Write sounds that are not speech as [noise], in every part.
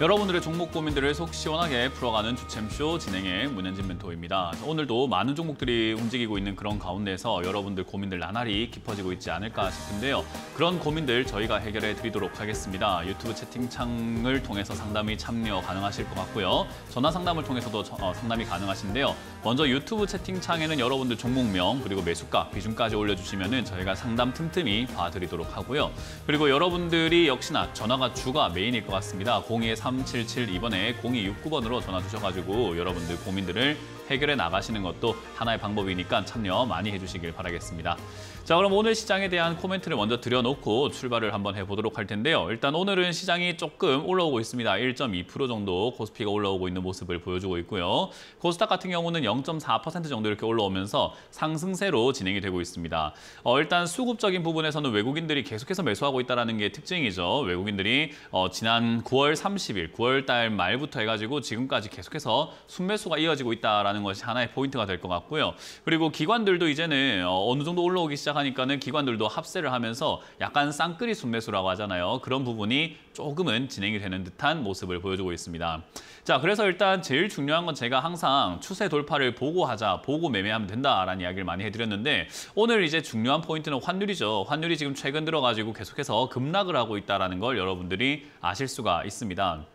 여러분들의 종목 고민들을 속 시원하게 풀어가는 주챔쇼 진행의 문현진 멘토입니다. 오늘도 많은 종목들이 움직이고 있는 그런 가운데서 여러분들 고민들 나날이 깊어지고 있지 않을까 싶은데요. 그런 고민들 저희가 해결해 드리도록 하겠습니다. 유튜브 채팅창을 통해서 상담이 참여 가능하실 것 같고요. 전화 상담을 통해서도 어, 상담이 가능하신데요. 먼저 유튜브 채팅창에는 여러분들 종목명 그리고 매수가, 비중까지 올려주시면 저희가 상담 틈틈이 봐드리도록 하고요. 그리고 여러분들이 역시나 전화가 주가 메인일 것 같습니다. 02-3772번에 0269번으로 전화 주셔가지고 여러분들 고민들을 해결해 나가시는 것도 하나의 방법이니까 참여 많이 해주시길 바라겠습니다. 자, 그럼 오늘 시장에 대한 코멘트를 먼저 드려놓고 출발을 한번 해보도록 할 텐데요. 일단 오늘은 시장이 조금 올라오고 있습니다. 1.2% 정도 코스피가 올라오고 있는 모습을 보여주고 있고요. 코스닥 같은 경우는 0.4% 정도 이렇게 올라오면서 상승세로 진행이 되고 있습니다. 어, 일단 수급적인 부분에서는 외국인들이 계속해서 매수하고 있다는 게 특징이죠. 외국인들이 어, 지난 9월 30일, 9월 달 말부터 해가지고 지금까지 계속해서 순매수가 이어지고 있다는 것이 하나의 포인트가 될 것 같고요. 그리고 기관들도 이제는 어, 어느 정도 올라오기 시작 시작하니까는 기관들도 합세를 하면서 약간 쌍끌이 순매수라고 하잖아요. 그런 부분이 조금은 진행이 되는 듯한 모습을 보여주고 있습니다. 자, 그래서 일단 제일 중요한 건 제가 항상 추세 돌파를 보고 하자, 보고 매매하면 된다라는 이야기를 많이 해드렸는데 오늘 이제 중요한 포인트는 환율이죠. 환율이 지금 최근 들어가지고 계속해서 급락을 하고 있다는 걸 여러분들이 아실 수가 있습니다.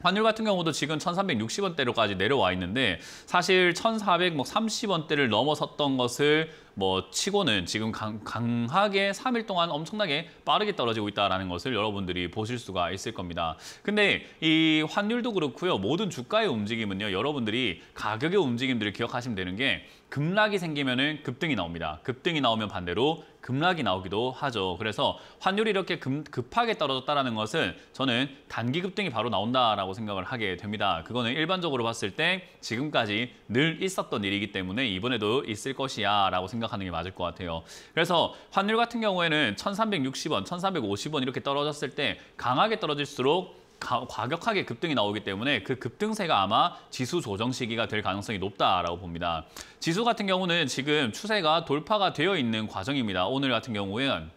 환율 같은 경우도 지금 1,360원대로까지 내려와 있는데 사실 1,430원대를 뭐 넘어섰던 것을 뭐 치고는 지금 강, 강하게 3일 동안 엄청나게 빠르게 떨어지고 있다는 것을 여러분들이 보실 수가 있을 겁니다. 근데 이 환율도 그렇고요. 모든 주가의 움직임은요. 여러분들이 가격의 움직임들을 기억하시면 되는 게 급락이 생기면 은 급등이 나옵니다. 급등이 나오면 반대로 급락이 나오기도 하죠. 그래서 환율이 이렇게 급, 하게 떨어졌다는 것은 저는 단기 급등이 바로 나온다라고 생각을 하게 됩니다. 그거는 일반적으로 봤을 때 지금까지 늘 있었던 일이기 때문에 이번에도 있을 것이야 라고 생각 생각하는 게 맞을 것 같아요. 그래서 환율 같은 경우에는 1360원, 1350원 이렇게 떨어졌을 때 강하게 떨어질수록 가, 과격하게 급등이 나오기 때문에 그 급등세가 아마 지수 조정 시기가 될 가능성이 높다라고 봅니다. 지수 같은 경우는 지금 추세가 돌파가 되어 있는 과정입니다. 오늘 같은 경우에는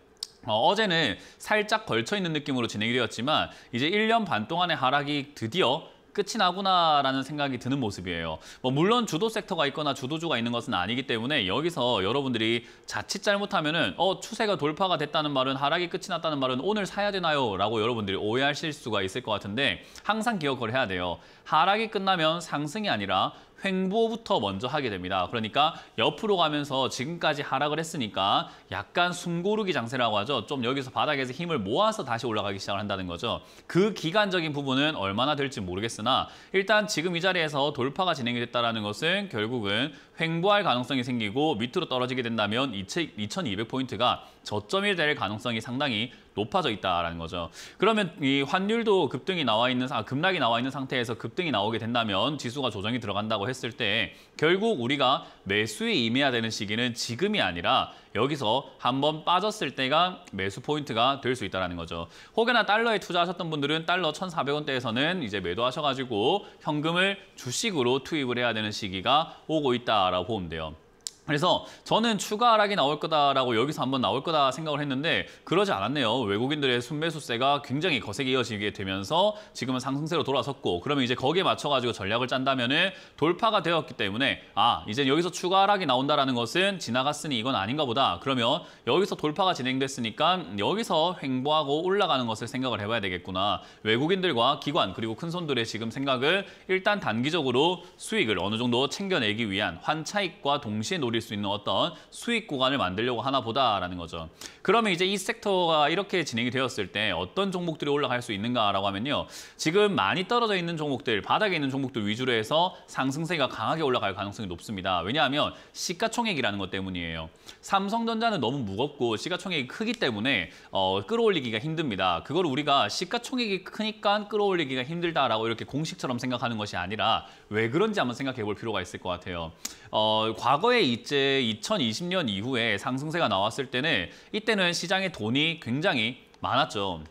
어, 제는 살짝 걸쳐 있는 느낌으로 진행이 되었지만 이제 1년 반 동안의 하락이 드디어 끝이 나구나라는 생각이 드는 모습이에요. 뭐 물론 주도 섹터가 있거나 주도주가 있는 것은 아니기 때문에 여기서 여러분들이 자칫 잘못하면 은어 추세가 돌파가 됐다는 말은 하락이 끝이 났다는 말은 오늘 사야 되나요? 라고 여러분들이 오해하실 수가 있을 것 같은데 항상 기억을 해야 돼요. 하락이 끝나면 상승이 아니라 횡보부터 먼저 하게 됩니다. 그러니까 옆으로 가면서 지금까지 하락을 했으니까 약간 숨고르기 장세라고 하죠. 좀 여기서 바닥에서 힘을 모아서 다시 올라가기 시작을 한다는 거죠. 그 기간적인 부분은 얼마나 될지 모르겠으나 일단 지금 이 자리에서 돌파가 진행이 됐다는 것은 결국은 횡보할 가능성이 생기고 밑으로 떨어지게 된다면 2200포인트가 저점이 될 가능성이 상당히 높아져 있다라는 거죠. 그러면 이 환율도 급등이 나와 있는 아, 급락이 나와 있는 상태에서 급등이 나오게 된다면 지수가 조정이 들어간다고 했을 때 결국 우리가 매수에 임해야 되는 시기는 지금이 아니라 여기서 한번 빠졌을 때가 매수 포인트가 될 수 있다는 거죠. 혹여나 달러에 투자하셨던 분들은 달러 1,400원대에서는 이제 매도하셔가지고 현금을 주식으로 투입을 해야 되는 시기가 오고 있다라고 보면 돼요. 그래서 저는 추가 락이 나올 거다라고 여기서 한번 나올 거다 생각을 했는데 그러지 않았네요. 외국인들의 순매수세가 굉장히 거세게 이어지게 되면서 지금은 상승세로 돌아섰고 그러면 이제 거기에 맞춰가지고 전략을 짠다면 은 돌파가 되었기 때문에 아 이제 여기서 추가 락이 나온다라는 것은 지나갔으니 이건 아닌가 보다. 그러면 여기서 돌파가 진행됐으니까 여기서 횡보하고 올라가는 것을 생각을 해봐야 되겠구나. 외국인들과 기관 그리고 큰손들의 지금 생각을 일단 단기적으로 수익을 어느 정도 챙겨내기 위한 환차익과 동시에 노 노릴 수 있는 어떤 수익 구간을 만들려고 하나 보다라는 거죠. 그러면 이제 이 섹터가 이렇게 진행이 되었을 때 어떤 종목들이 올라갈 수 있는가라고 하면요. 지금 많이 떨어져 있는 종목들, 바닥에 있는 종목들 위주로 해서 상승세가 강하게 올라갈 가능성이 높습니다. 왜냐하면 시가총액이라는 것 때문이에요. 삼성전자는 너무 무겁고 시가총액이 크기 때문에 어, 끌어올리기가 힘듭니다. 그걸 우리가 시가총액이 크니까 끌어올리기가 힘들다라고 이렇게 공식처럼 생각하는 것이 아니라 왜 그런지 한번 생각해 볼 필요가 있을 것 같아요. 어, 과거에 이제 2020년 이후에 상승세가 나왔을 때는 이때는 시장에 돈이 굉장히 많았죠.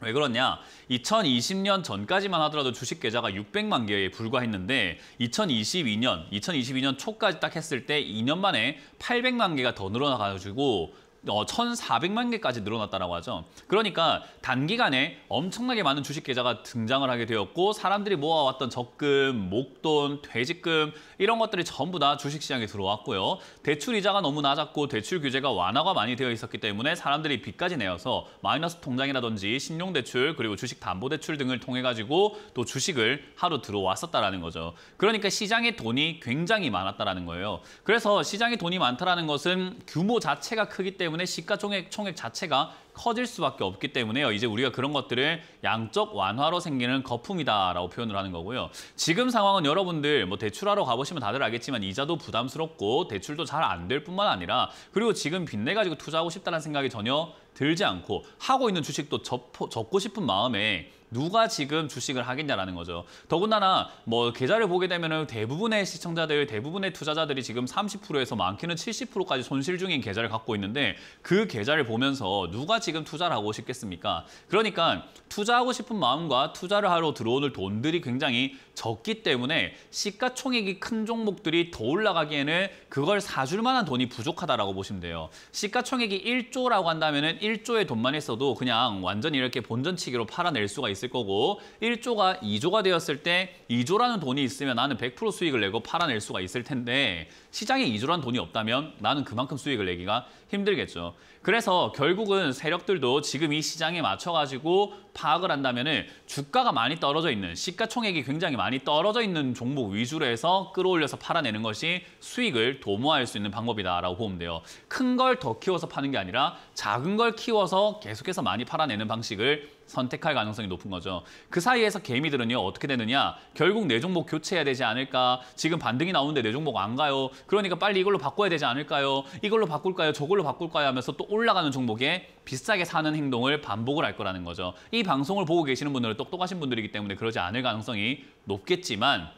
왜 그러냐? 2020년 전까지만 하더라도 주식 계좌가 600만 개에 불과했는데 2022년, 2022년 초까지 딱 했을 때 2년 만에 800만 개가 더 늘어나가지고 1,400만 어, 개까지 늘어났다고 하죠. 그러니까 단기간에 엄청나게 많은 주식 계좌가 등장을 하게 되었고 사람들이 모아왔던 적금, 목돈, 퇴직금 이런 것들이 전부 다 주식 시장에 들어왔고요. 대출 이자가 너무 낮았고 대출 규제가 완화가 많이 되어 있었기 때문에 사람들이 빚까지 내어서 마이너스 통장이라든지 신용대출 그리고 주식 담보대출 등을 통해 가지고 또 주식을 하루 들어왔었다라는 거죠. 그러니까 시장에 돈이 굉장히 많았다라는 거예요. 그래서 시장에 돈이 많다라는 것은 규모 자체가 크기 때문에 때문에 시가총액 총액 자체가 커질 수밖에 없기 때문에요. 이제 우리가 그런 것들을 양적 완화로 생기는 거품이다라고 표현을 하는 거고요. 지금 상황은 여러분들 뭐 대출하러 가보시면 다들 알겠지만 이자도 부담스럽고 대출도 잘 안 될 뿐만 아니라 그리고 지금 빚내 가지고 투자하고 싶다는 생각이 전혀 들지 않고 하고 있는 주식도 접고 싶은 마음에 누가 지금 주식을 하겠냐라는 거죠. 더군다나 뭐 계좌를 보게 되면 대부분의 시청자들, 대부분의 투자자들이 지금 30%에서 많게는 70%까지 손실 중인 계좌를 갖고 있는데 그 계좌를 보면서 누가 지금 투자를 하고 싶겠습니까? 그러니까 투자하고 싶은 마음과 투자를 하러 들어오는 돈들이 굉장히 적기 때문에 시가총액이 큰 종목들이 더 올라가기에는 그걸 사줄 만한 돈이 부족하다라고 보시면 돼요. 시가총액이 1조라고 한다면 1조의 돈만 했어도 그냥 완전히 이렇게 본전치기로 팔아낼 수가 있어요. 있을 거고 1조가 2조가 되었을 때 2조라는 돈이 있으면 나는 100% 수익을 내고 팔아낼 수가 있을 텐데 시장에 2조라는 돈이 없다면 나는 그만큼 수익을 내기가 힘들겠죠. 그래서 결국은 세력들도 지금 이 시장에 맞춰가지고 파악을 한다면 은 주가가 많이 떨어져 있는 시가총액이 굉장히 많이 떨어져 있는 종목 위주로 해서 끌어올려서 팔아내는 것이 수익을 도모할 수 있는 방법이다라고 보면 돼요. 큰 걸 더 키워서 파는 게 아니라 작은 걸 키워서 계속해서 많이 팔아내는 방식을 선택할 가능성이 높은 거죠. 그 사이에서 개미들은요 어떻게 되느냐 결국 내 종목 교체해야 되지 않을까 지금 반등이 나오는데 내 종목 안 가요 그러니까 빨리 이걸로 바꿔야 되지 않을까요 이걸로 바꿀까요 저걸로 바꿀까요 하면서 또 올라가는 종목에 비싸게 사는 행동을 반복을 할 거라는 거죠. 이 방송을 보고 계시는 분들은 똑똑하신 분들이기 때문에 그러지 않을 가능성이 높겠지만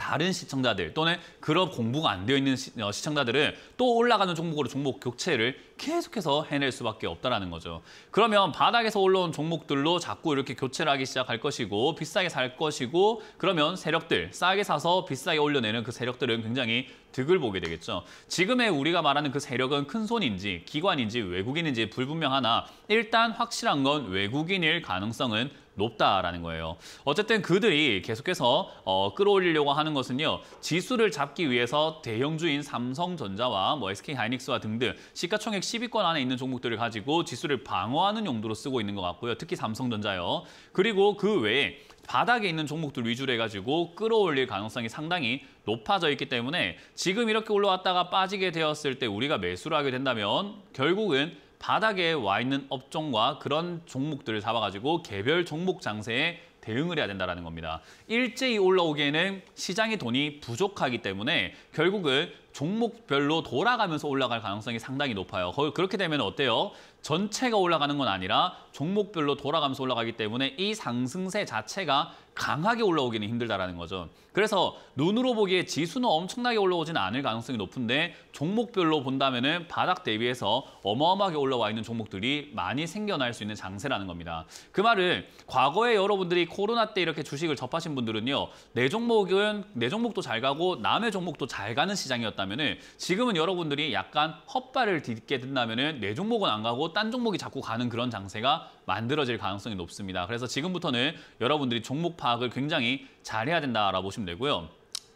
다른 시청자들 또는 그런 공부가 안 되어 있는 시, 어, 시청자들은 또 올라가는 종목으로 종목 교체를 계속해서 해낼 수밖에 없다는 거죠. 그러면 바닥에서 올라온 종목들로 자꾸 이렇게 교체를 하기 시작할 것이고 비싸게 살 것이고 그러면 세력들 싸게 사서 비싸게 올려내는 그 세력들은 굉장히 득을 보게 되겠죠. 지금의 우리가 말하는 그 세력은 큰손인지 기관인지 외국인인지 불분명하나 일단 확실한 건 외국인일 가능성은 높다라는 거예요. 어쨌든 그들이 계속해서 어, 끌어올리려고 하는 것은요. 지수를 잡기 위해서 대형주인 삼성전자와 뭐 SK하이닉스와 등등 시가총액 10위권 안에 있는 종목들을 가지고 지수를 방어하는 용도로 쓰고 있는 것 같고요. 특히 삼성전자요. 그리고 그 외에 바닥에 있는 종목들 위주로 해가지고 끌어올릴 가능성이 상당히 높아져 있기 때문에 지금 이렇게 올라왔다가 빠지게 되었을 때 우리가 매수를 하게 된다면 결국은 바닥에 와 있는 업종과 그런 종목들을 잡아가지고 개별 종목 장세에 대응을 해야 된다는 겁니다. 일제히 올라오기에는 시장의 돈이 부족하기 때문에 결국은 종목별로 돌아가면서 올라갈 가능성이 상당히 높아요. 그렇게 되면 어때요? 전체가 올라가는 건 아니라 종목별로 돌아가면서 올라가기 때문에 이 상승세 자체가 강하게 올라오기는 힘들다라는 거죠. 그래서 눈으로 보기에 지수는 엄청나게 올라오진 않을 가능성이 높은데 종목별로 본다면은 바닥 대비해서 어마어마하게 올라와 있는 종목들이 많이 생겨날 수 있는 장세라는 겁니다. 그 말은 과거에 여러분들이 코로나 때 이렇게 주식을 접하신 분들은요. 내 종목은 내 종목도 잘 가고 남의 종목도 잘 가는 시장이었다면은 지금은 여러분들이 약간 헛발을 딛게 된다면은 내 종목은 안 가고 딴 종목이 자꾸 가는 그런 장세가 만들어질 가능성이 높습니다. 그래서 지금부터는 여러분들이 종목 파악을 굉장히 잘해야 된다라고 보시면 되고요.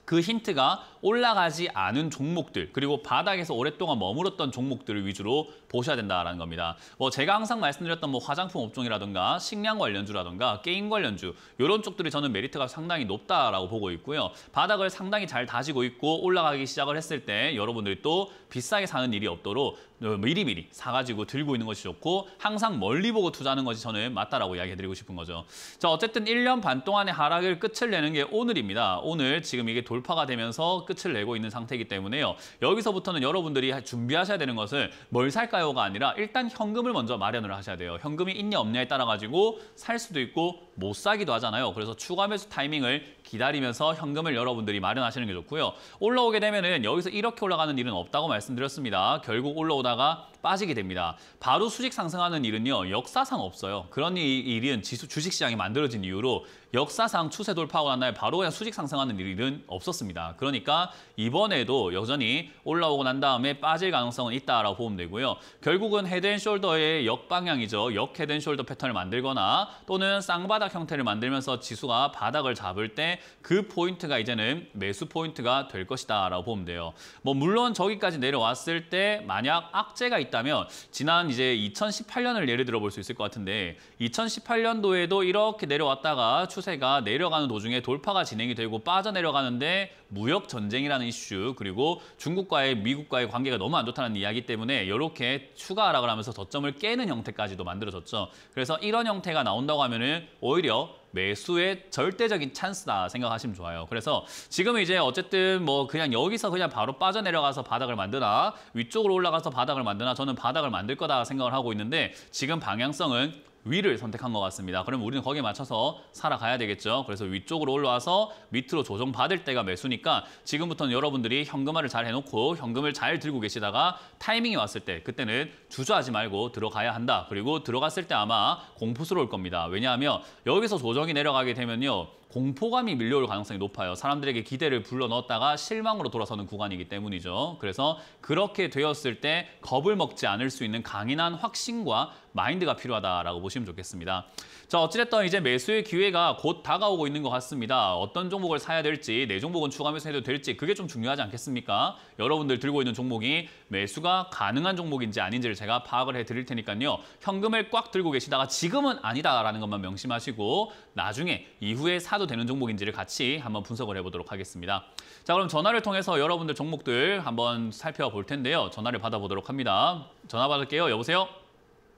그 힌트가 올라가지 않은 종목들 그리고 바닥에서 오랫동안 머물었던 종목들을 위주로 보셔야 된다라는 겁니다. 뭐 제가 항상 말씀드렸던 뭐 화장품 업종이라든가 식량 관련주라든가 게임 관련주 이런 쪽들이 저는 메리트가 상당히 높다라고 보고 있고요. 바닥을 상당히 잘 다지고 있고 올라가기 시작을 했을 때 여러분들이 또 비싸게 사는 일이 없도록 어, 미리미리 사가지고 들고 있는 것이 좋고 항상 멀리 보고 투자하는 것이 저는 맞다라고 이야기해드리고 싶은 거죠. 자 어쨌든 1년 반 동안의 하락을 끝을 내는 게 오늘입니다. 오늘 지금 이게 돌파가 되면서 끝을 내고 있는 상태이기 때문에요. 여기서부터는 여러분들이 준비하셔야 되는 것은 뭘 살까요? 사요가 아니라 일단 현금을 먼저 마련을 하셔야 돼요. 현금이 있냐 없냐에 따라 가지고 살 수도 있고 못 사기도 하잖아요. 그래서 추가 매수 타이밍을 기다리면서 현금을 여러분들이 마련하시는 게 좋고요. 올라오게 되면은 여기서 이렇게 올라가는 일은 없다고 말씀드렸습니다. 결국 올라오다가 빠지게 됩니다. 바로 수직 상승하는 일은요. 역사상 없어요. 그런 일은 지수, 주식시장이 만들어진 이유로 역사상 추세 돌파하고 난 날 바로 그냥 수직 상승하는 일은 없었습니다. 그러니까 이번에도 여전히 올라오고 난 다음에 빠질 가능성은 있다라고 보면 되고요. 결국은 헤드앤숄더의 역방향이죠. 역 헤드앤숄더 패턴을 만들거나 또는 쌍바닥 형태를 만들면서 지수가 바닥을 잡을 때 그 포인트가 이제는 매수 포인트가 될 것이다 라고 보면 돼요. 뭐 물론 저기까지 내려왔을 때 만약 악재가 있다면 지난 이제 2018년을 예를 들어 볼 수 있을 것 같은데 2018년도에도 이렇게 내려왔다가 추세 추세가 내려가는 도중에 돌파가 진행이 되고 빠져내려가는데 무역 전쟁이라는 이슈 그리고 중국과의 미국과의 관계가 너무 안 좋다는 이야기 때문에 이렇게 추가 하락을 하면서 저점을 깨는 형태까지도 만들어졌죠. 그래서 이런 형태가 나온다고 하면은 오히려 매수의 절대적인 찬스다 생각하시면 좋아요. 그래서 지금 이제 어쨌든 뭐 그냥 여기서 그냥 바로 빠져내려가서 바닥을 만드나 위쪽으로 올라가서 바닥을 만드나 저는 바닥을 만들 거다 생각을 하고 있는데 지금 방향성은 위를 선택한 것 같습니다. 그럼 우리는 거기에 맞춰서 살아가야 되겠죠. 그래서 위쪽으로 올라와서 밑으로 조정받을 때가 매수니까 지금부터는 여러분들이 현금화를 잘 해놓고 현금을 잘 들고 계시다가 타이밍이 왔을 때 그때는 주저하지 말고 들어가야 한다. 그리고 들어갔을 때 아마 공포스러울 겁니다. 왜냐하면 여기서 조정이 내려가게 되면요. 공포감이 밀려올 가능성이 높아요. 사람들에게 기대를 불러 넣었다가 실망으로 돌아서는 구간이기 때문이죠. 그래서 그렇게 되었을 때 겁을 먹지 않을 수 있는 강인한 확신과 마인드가 필요하다라고 보시면 좋겠습니다. 자 어찌됐든 이제 매수의 기회가 곧 다가오고 있는 것 같습니다. 어떤 종목을 사야 될지 내 종목은 추가하면서 해도 될지 그게 좀 중요하지 않겠습니까? 여러분들 들고 있는 종목이 매수가 가능한 종목인지 아닌지를 제가 파악을 해드릴 테니까요. 현금을 꽉 들고 계시다가 지금은 아니다라는 것만 명심하시고 나중에 이후에 사도 되는 종목인지를 같이 한번 분석을 해보도록 하겠습니다. 자 그럼 전화를 통해서 여러분들 종목들 한번 살펴볼 텐데요. 전화를 받아보도록 합니다. 전화 받을게요. 여보세요?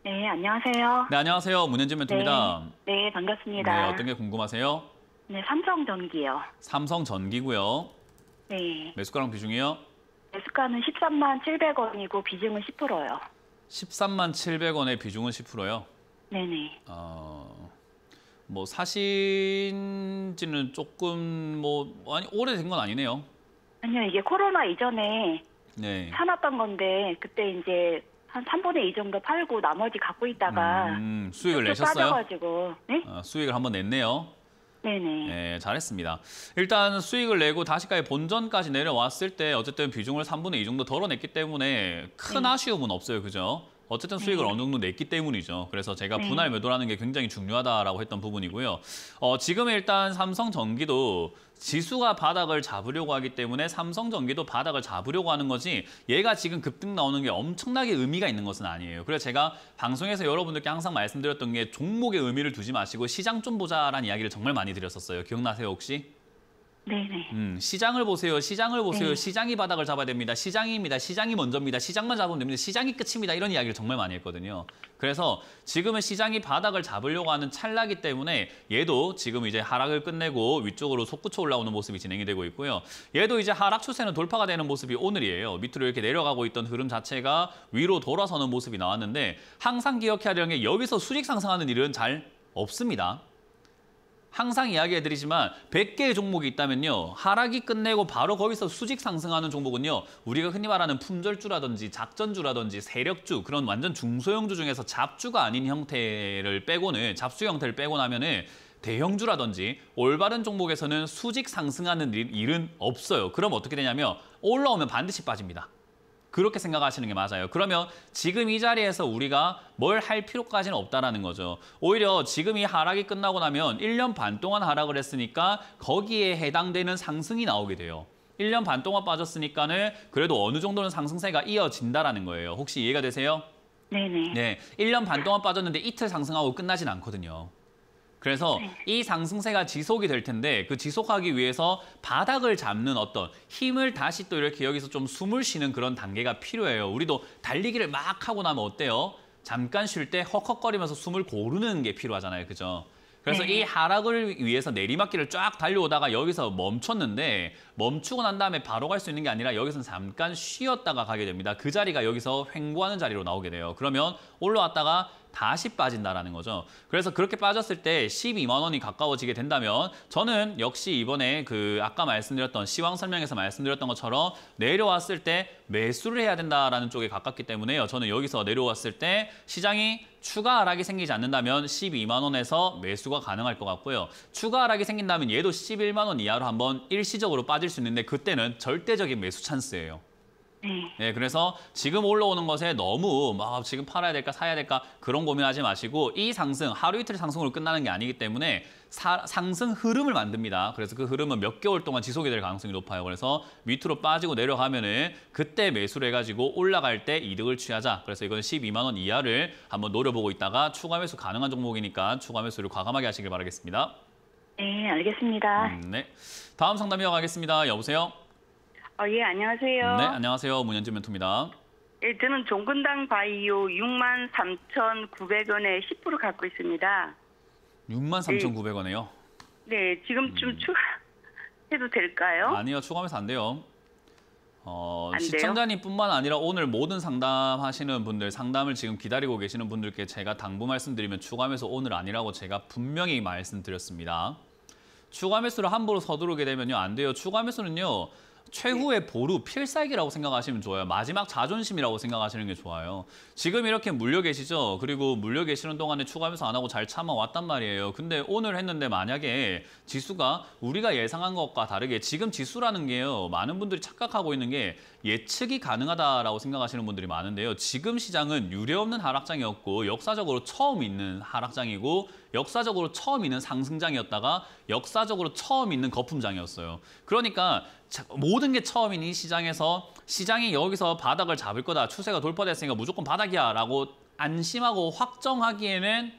네, 안녕하세요. 네, 안녕하세요. 문현진 멘토입니다. 네, 네, 반갑습니다. 네, 어떤 게 궁금하세요? 네, 삼성전기요. 삼성전기고요. 네. 매수가랑 비중이요? 매수가는 13만 700원이고 비중은 10%요. 13만 700원에 비중은 10%요? 네네. 어, 뭐 사신지는 조금 뭐 아니 오래된 건 아니네요. 아니요, 이게 코로나 이전에 네. 사놨던 건데 그때 이제 한 3분의 2 정도 팔고 나머지 갖고 있다가 음, 음 수익을 내셨어요? 빠져가지고 네? 아, 수익을 한번 냈네요. 네네. 네, 잘했습니다. 일단 수익을 내고 다시까지 본전까지 내려왔을 때 어쨌든 비중을 3분의 2 정도 덜어냈기 때문에 큰 네. 아쉬움은 없어요. 그죠? 어쨌든 수익을 네. 어느 정도 냈기 때문이죠. 그래서 제가 음. 분할 매도라는 게 굉장히 중요하다라고 했던 부분이고요. 어, 지금 일단 삼성전기도 지수가 바닥을 잡으려고 하기 때문에 삼성전기도 바닥을 잡으려고 하는 거지 얘가 지금 급등 나오는 게 엄청나게 의미가 있는 것은 아니에요. 그래서 제가 방송에서 여러분들께 항상 말씀드렸던 게 종목의 의미를 두지 마시고 시장 좀 보자라는 이야기를 정말 많이 드렸었어요. 기억나세요 혹시? 음, 시장을 보세요. 시장을 보세요. 네. 시장이 바닥을 잡아야 됩니다. 시장입니다. 시장이 먼저입니다. 시장만 잡으면 됩니다. 시장이 끝입니다. 이런 이야기를 정말 많이 했거든요. 그래서 지금은 시장이 바닥을 잡으려고 하는 찰나기 때문에 얘도 지금 이제 하락을 끝내고 위쪽으로 솟구쳐 올라오는 모습이 진행이 되고 있고요. 얘도 이제 하락 추세는 돌파가 되는 모습이 오늘이에요. 밑으로 이렇게 내려가고 있던 흐름 자체가 위로 돌아서는 모습이 나왔는데 항상 기억해야 되는 게 여기서 수직 상승하는 일은 잘 없습니다. 항상 이야기해드리지만 100개의 종목이 있다면요. 하락이 끝내고 바로 거기서 수직 상승하는 종목은요. 우리가 흔히 말하는 품절주라든지 작전주라든지 세력주 그런 완전 중소형주 중에서 잡주가 아닌 형태를 빼고는 잡수 형태를 빼고 나면은 대형주라든지 올바른 종목에서는 수직 상승하는 일은 없어요. 그럼 어떻게 되냐면 올라오면 반드시 빠집니다. 그렇게 생각하시는 게 맞아요. 그러면 지금 이 자리에서 우리가 뭘 할 필요까지는 없다라는 거죠. 오히려 지금 이 하락이 끝나고 나면 1년 반 동안 하락을 했으니까 거기에 해당되는 상승이 나오게 돼요. 1년 반 동안 빠졌으니까는 그래도 어느 정도는 상승세가 이어진다라는 거예요. 혹시 이해가 되세요? 네네. 네. 1년 반 동안 빠졌는데 이틀 상승하고 끝나진 않거든요. 그래서 네. 이 상승세가 지속이 될 텐데 그 지속하기 위해서 바닥을 잡는 어떤 힘을 다시 또 이렇게 여기서 좀 숨을 쉬는 그런 단계가 필요해요. 우리도 달리기를 막 하고 나면 어때요? 잠깐 쉴 때 헉헉거리면서 숨을 고르는 게 필요하잖아요. 그죠? 그래서 네. 이 하락을 위해서 내리막길을 쫙 달려오다가 여기서 멈췄는데 멈추고 난 다음에 바로 갈 수 있는 게 아니라 여기서 잠깐 쉬었다가 가게 됩니다. 그 자리가 여기서 횡보하는 자리로 나오게 돼요. 그러면 올라왔다가 다시 빠진다라는 거죠. 그래서 그렇게 빠졌을 때 12만 원이 가까워지게 된다면 저는 역시 이번에 그 아까 말씀드렸던 시황 설명에서 말씀드렸던 것처럼 내려왔을 때 매수를 해야 된다라는 쪽에 가깝기 때문에요. 저는 여기서 내려왔을 때 시장이 추가 하락이 생기지 않는다면 12만 원에서 매수가 가능할 것 같고요. 추가 하락이 생긴다면 얘도 11만 원 이하로 한번 일시적으로 빠질 수 있는데 그때는 절대적인 매수 찬스예요. 네. 네, 그래서 지금 올라오는 것에 너무 막 지금 팔아야 될까 사야 될까 그런 고민하지 마시고 이 상승 하루 이틀 상승으로 끝나는 게 아니기 때문에 사, 상승 흐름을 만듭니다. 그래서 그 흐름은 몇 개월 동안 지속이 될 가능성이 높아요. 그래서 밑으로 빠지고 내려가면은 그때 매수를 해가지고 올라갈 때 이득을 취하자. 그래서 이건 12만 원 이하를 한번 노려보고 있다가 추가 매수 가능한 종목이니까 추가 매수를 과감하게 하시길 바라겠습니다. 네, 알겠습니다. 음, 네. 다음 상담이어 가겠습니다. 여보세요? 어, 예, 안녕하세요. 네, 안녕하세요. 문현진 멘토입니다. 예, 저는 종근당 바이오 6만 3,900원에 10% 갖고 있습니다. 6만 3,900원에요? 예. 네, 지금쯤 음. 추가해도 될까요? 아니요, 추가하면서 안 돼요. 어, 시청자님뿐만 아니라 오늘 모든 상담하시는 분들, 상담을 지금 기다리고 계시는 분들께 제가 당부 말씀드리면 추가하면 오늘 아니라고 제가 분명히 말씀드렸습니다. 추가 매수를 함부로 서두르게 되면요, 안 돼요. 추가 매수는요, 최후의 보루 필살기라고 생각하시면 좋아요. 마지막 자존심이라고 생각하시는 게 좋아요. 지금 이렇게 물려 계시죠? 그리고 물려 계시는 동안에 추가하면서 안 하고 잘 참아왔단 말이에요. 근데 오늘 했는데 만약에 지수가 우리가 예상한 것과 다르게 지금 지수라는 게요. 많은 분들이 착각하고 있는 게 예측이 가능하다라고 생각하시는 분들이 많은데요. 지금 시장은 유례없는 하락장이었고 역사적으로 처음 있는 하락장이고 역사적으로 처음 있는 상승장이었다가 역사적으로 처음 있는 거품장이었어요. 그러니까 모든 게 처음인 이 시장에서 시장이 여기서 바닥을 잡을 거다. 추세가 돌파됐으니까 무조건 바닥이야 라고 안심하고 확정하기에는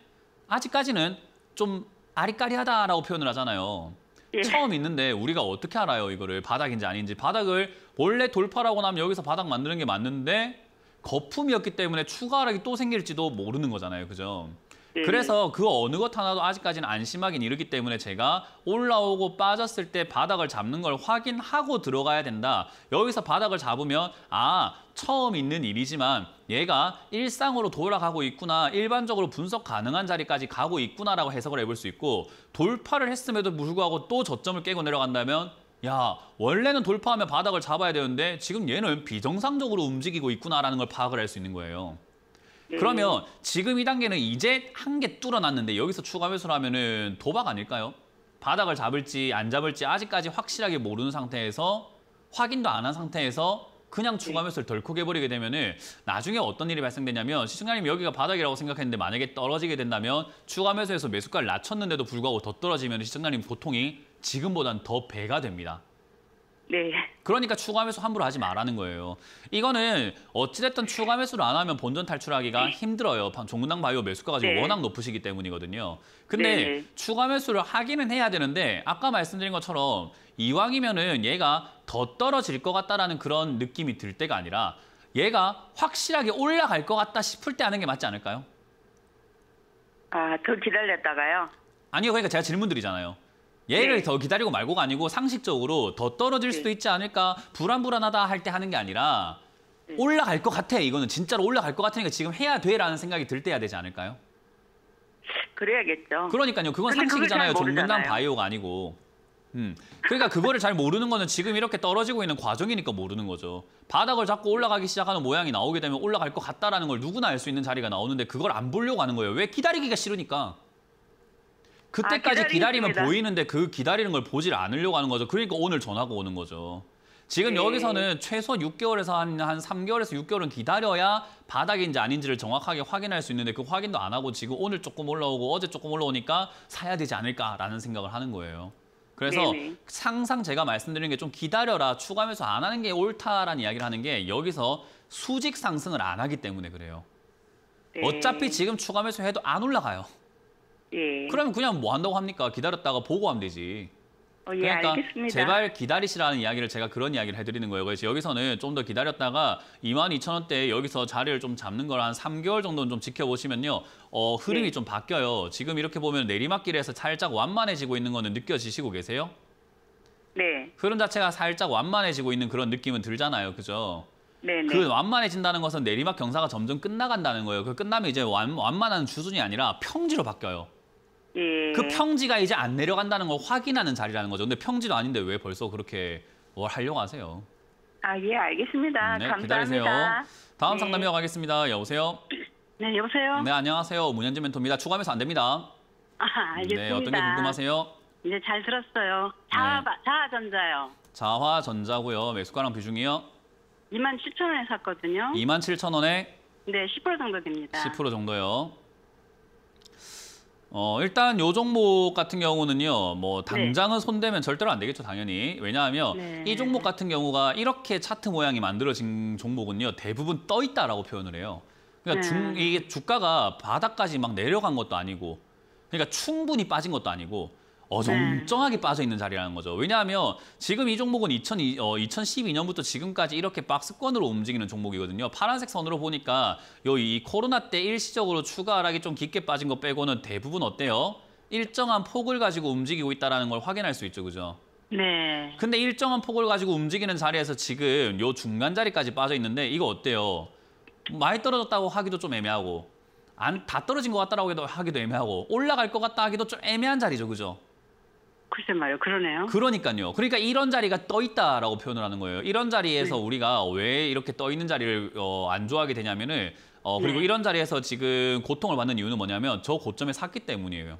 아직까지는 좀 아리까리하다라고 표현을 하잖아요. 예. 처음 있는데 우리가 어떻게 알아요 이거를 바닥인지 아닌지 바닥을 원래 돌파라고 나면 여기서 바닥 만드는 게 맞는데 거품이었기 때문에 추가 하락이 또 생길지도 모르는 거잖아요 그죠? 예. 그래서 그 어느 것 하나도 아직까지는 안심하긴 이르기 때문에 제가 올라오고 빠졌을 때 바닥을 잡는 걸 확인하고 들어가야 된다. 여기서 바닥을 잡으면 아 처음 있는 일이지만 얘가 일상으로 돌아가고 있구나 일반적으로 분석 가능한 자리까지 가고 있구나라고 해석을 해볼 수 있고 돌파를 했음에도 불구하고 또 저점을 깨고 내려간다면 야 원래는 돌파하면 바닥을 잡아야 되는데 지금 얘는 비정상적으로 움직이고 있구나라는 걸 파악을 할 수 있는 거예요. 그러면 지금 이 단계는 이제 한 개 뚫어놨는데 여기서 추가 매수를 하면은 도박 아닐까요? 바닥을 잡을지 안 잡을지 아직까지 확실하게 모르는 상태에서 확인도 안 한 상태에서 그냥 추가 매수를 네. 덜컥 해버리게 되면은 나중에 어떤 일이 발생되냐면 시청자님 여기가 바닥이라고 생각했는데 만약에 떨어지게 된다면 추가 매수에서 매수가를 낮췄는데도 불구하고 더 떨어지면 시청자님 보통이 지금보단 더 배가 됩니다. 네. 그러니까 추가 매수 함부로 하지 말라는 거예요. 이거는 어찌됐든 추가 매수를 안 하면 본전 탈출하기가 네. 힘들어요. 종근당 바이오 매수가가 지고 네. 워낙 높으시기 때문이거든요. 근데 네, 네. 추가 매수를 하기는 해야 되는데 아까 말씀드린 것처럼 이왕이면은 얘가 더 떨어질 것 같다라는 그런 느낌이 들 때가 아니라 얘가 확실하게 올라갈 것 같다 싶을 때 하는 게 맞지 않을까요? 아, 더 기다렸다가요? 아니요, 그러니까 제가 질문 드리잖아요. 얘를 네. 더 기다리고 말고가 아니고 상식적으로 더 떨어질 네. 수도 있지 않을까 불안불안하다 할 때 하는 게 아니라 네. 올라갈 것 같아 이거는 진짜로 올라갈 것 같으니까 지금 해야 돼라는 생각이 들때야 되지 않을까요? 그래야겠죠. 그러니까요. 그건 상식이잖아요. 전문단 바이오가 아니고. 음. 그러니까 그거를 잘 모르는 거는 지금 이렇게 떨어지고 있는 과정이니까 모르는 거죠. 바닥을 잡고 올라가기 시작하는 모양이 나오게 되면 올라갈 것 같다라는 걸 누구나 알 수 있는 자리가 나오는데 그걸 안 보려고 하는 거예요. 왜 기다리기가 싫으니까. 그때까지 아, 기다리면 보이는데 그 기다리는 걸 보질 않으려고 하는 거죠. 그러니까 오늘 전화가 오는 거죠. 지금 네. 여기서는 최소 6개월에서 한, 한 3개월에서 6개월은 기다려야 바닥인지 아닌지를 정확하게 확인할 수 있는데 그 확인도 안 하고 지금 오늘 조금 올라오고 어제 조금 올라오니까 사야 되지 않을까라는 생각을 하는 거예요. 그래서 네네. 항상 제가 말씀드리는 게 좀 기다려라 추가하면서 안 하는 게 옳다라는 이야기를 하는 게 여기서 수직 상승을 안 하기 때문에 그래요. 네. 어차피 지금 추가하면서 해도 안 올라가요. 예. 그러면 그냥 뭐 한다고 합니까? 기다렸다가 보고하면 되지. 어, 예, 그러니까 알겠습니다. 제발 기다리시라는 이야기를 제가 그런 이야기를 해드리는 거예요. 그래서 여기서는 좀 더 기다렸다가 2만 2천 원대에 여기서 자리를 좀 잡는 걸한 3개월 정도는 좀 지켜보시면요. 어, 흐름이 네. 좀 바뀌어요. 지금 이렇게 보면 내리막길에서 살짝 완만해지고 있는 거는 느껴지시고 계세요? 네. 흐름 자체가 살짝 완만해지고 있는 그런 느낌은 들잖아요. 그죠? 네네. 네. 그 완만해진다는 것은 내리막 경사가 점점 끝나간다는 거예요. 그 끝나면 이제 완, 완만한 수준이 아니라 평지로 바뀌어요. 예. 그 평지가 이제 안 내려간다는 걸 확인하는 자리라는 거죠. 근데 평지도 아닌데 왜 벌써 그렇게 뭘 하려고 하세요? 아, 예, 알겠습니다. 음, 네, 감사합니다. 기다리세요. 다음 네. 상담이 가겠습니다. 여보세요? [clears throat] 네, 여보세요? 네, 안녕하세요. 문현지 멘토입니다. 추가하면서 안 됩니다. 아, 알겠습니다. 네, 어떤 게 궁금하세요? 이제 잘 들었어요. 네. 자화, 전자요 자화전자고요. 매수가랑 비중이요? 2만 7천 원에 샀거든요. 2만 7천 원에? 네, 10% 정도 됩니다. 10% 정도요. 어, 일단 요 종목 같은 경우는요, 뭐, 네. 당장은 네. 손대면 절대로 안 되겠죠, 당연히. 왜냐하면 네. 이 종목 같은 경우가 이렇게 차트 모양이 만들어진 종목은요, 대부분 떠있다라고 표현을 해요. 그러니까 네. 중, 이게 주가가 바닥까지 막 내려간 것도 아니고, 그러니까 충분히 빠진 것도 아니고, 어정쩡하게 네. 빠져 있는 자리라는 거죠. 왜냐하면 지금 이 종목은 2002, 어, 2012년부터 지금까지 이렇게 박스권으로 움직이는 종목이거든요. 파란색 선으로 보니까 요 이 코로나 때 일시적으로 추가 하락이 좀 깊게 빠진 거 빼고는 대부분 어때요? 일정한 폭을 가지고 움직이고 있다는 걸 확인할 수 있죠. 그죠? 네. 근데 일정한 폭을 가지고 움직이는 자리에서 지금 요 중간 자리까지 빠져 있는데 이거 어때요? 많이 떨어졌다고 하기도 좀 애매하고 안, 다 떨어진 것 같다라고 해도 하기도 애매하고 올라갈 것 같다 하기도 좀 애매한 자리죠. 그죠? 글쎄 말요 그러네요. 그러니까요. 그러니까 이런 자리가 떠 있다라고 표현을 하는 거예요. 이런 자리에서 네. 우리가 왜 이렇게 떠 있는 자리를 어, 안 좋아하게 되냐면은 어, 그리고 네. 이런 자리에서 지금 고통을 받는 이유는 뭐냐면 저 고점에 샀기 때문이에요.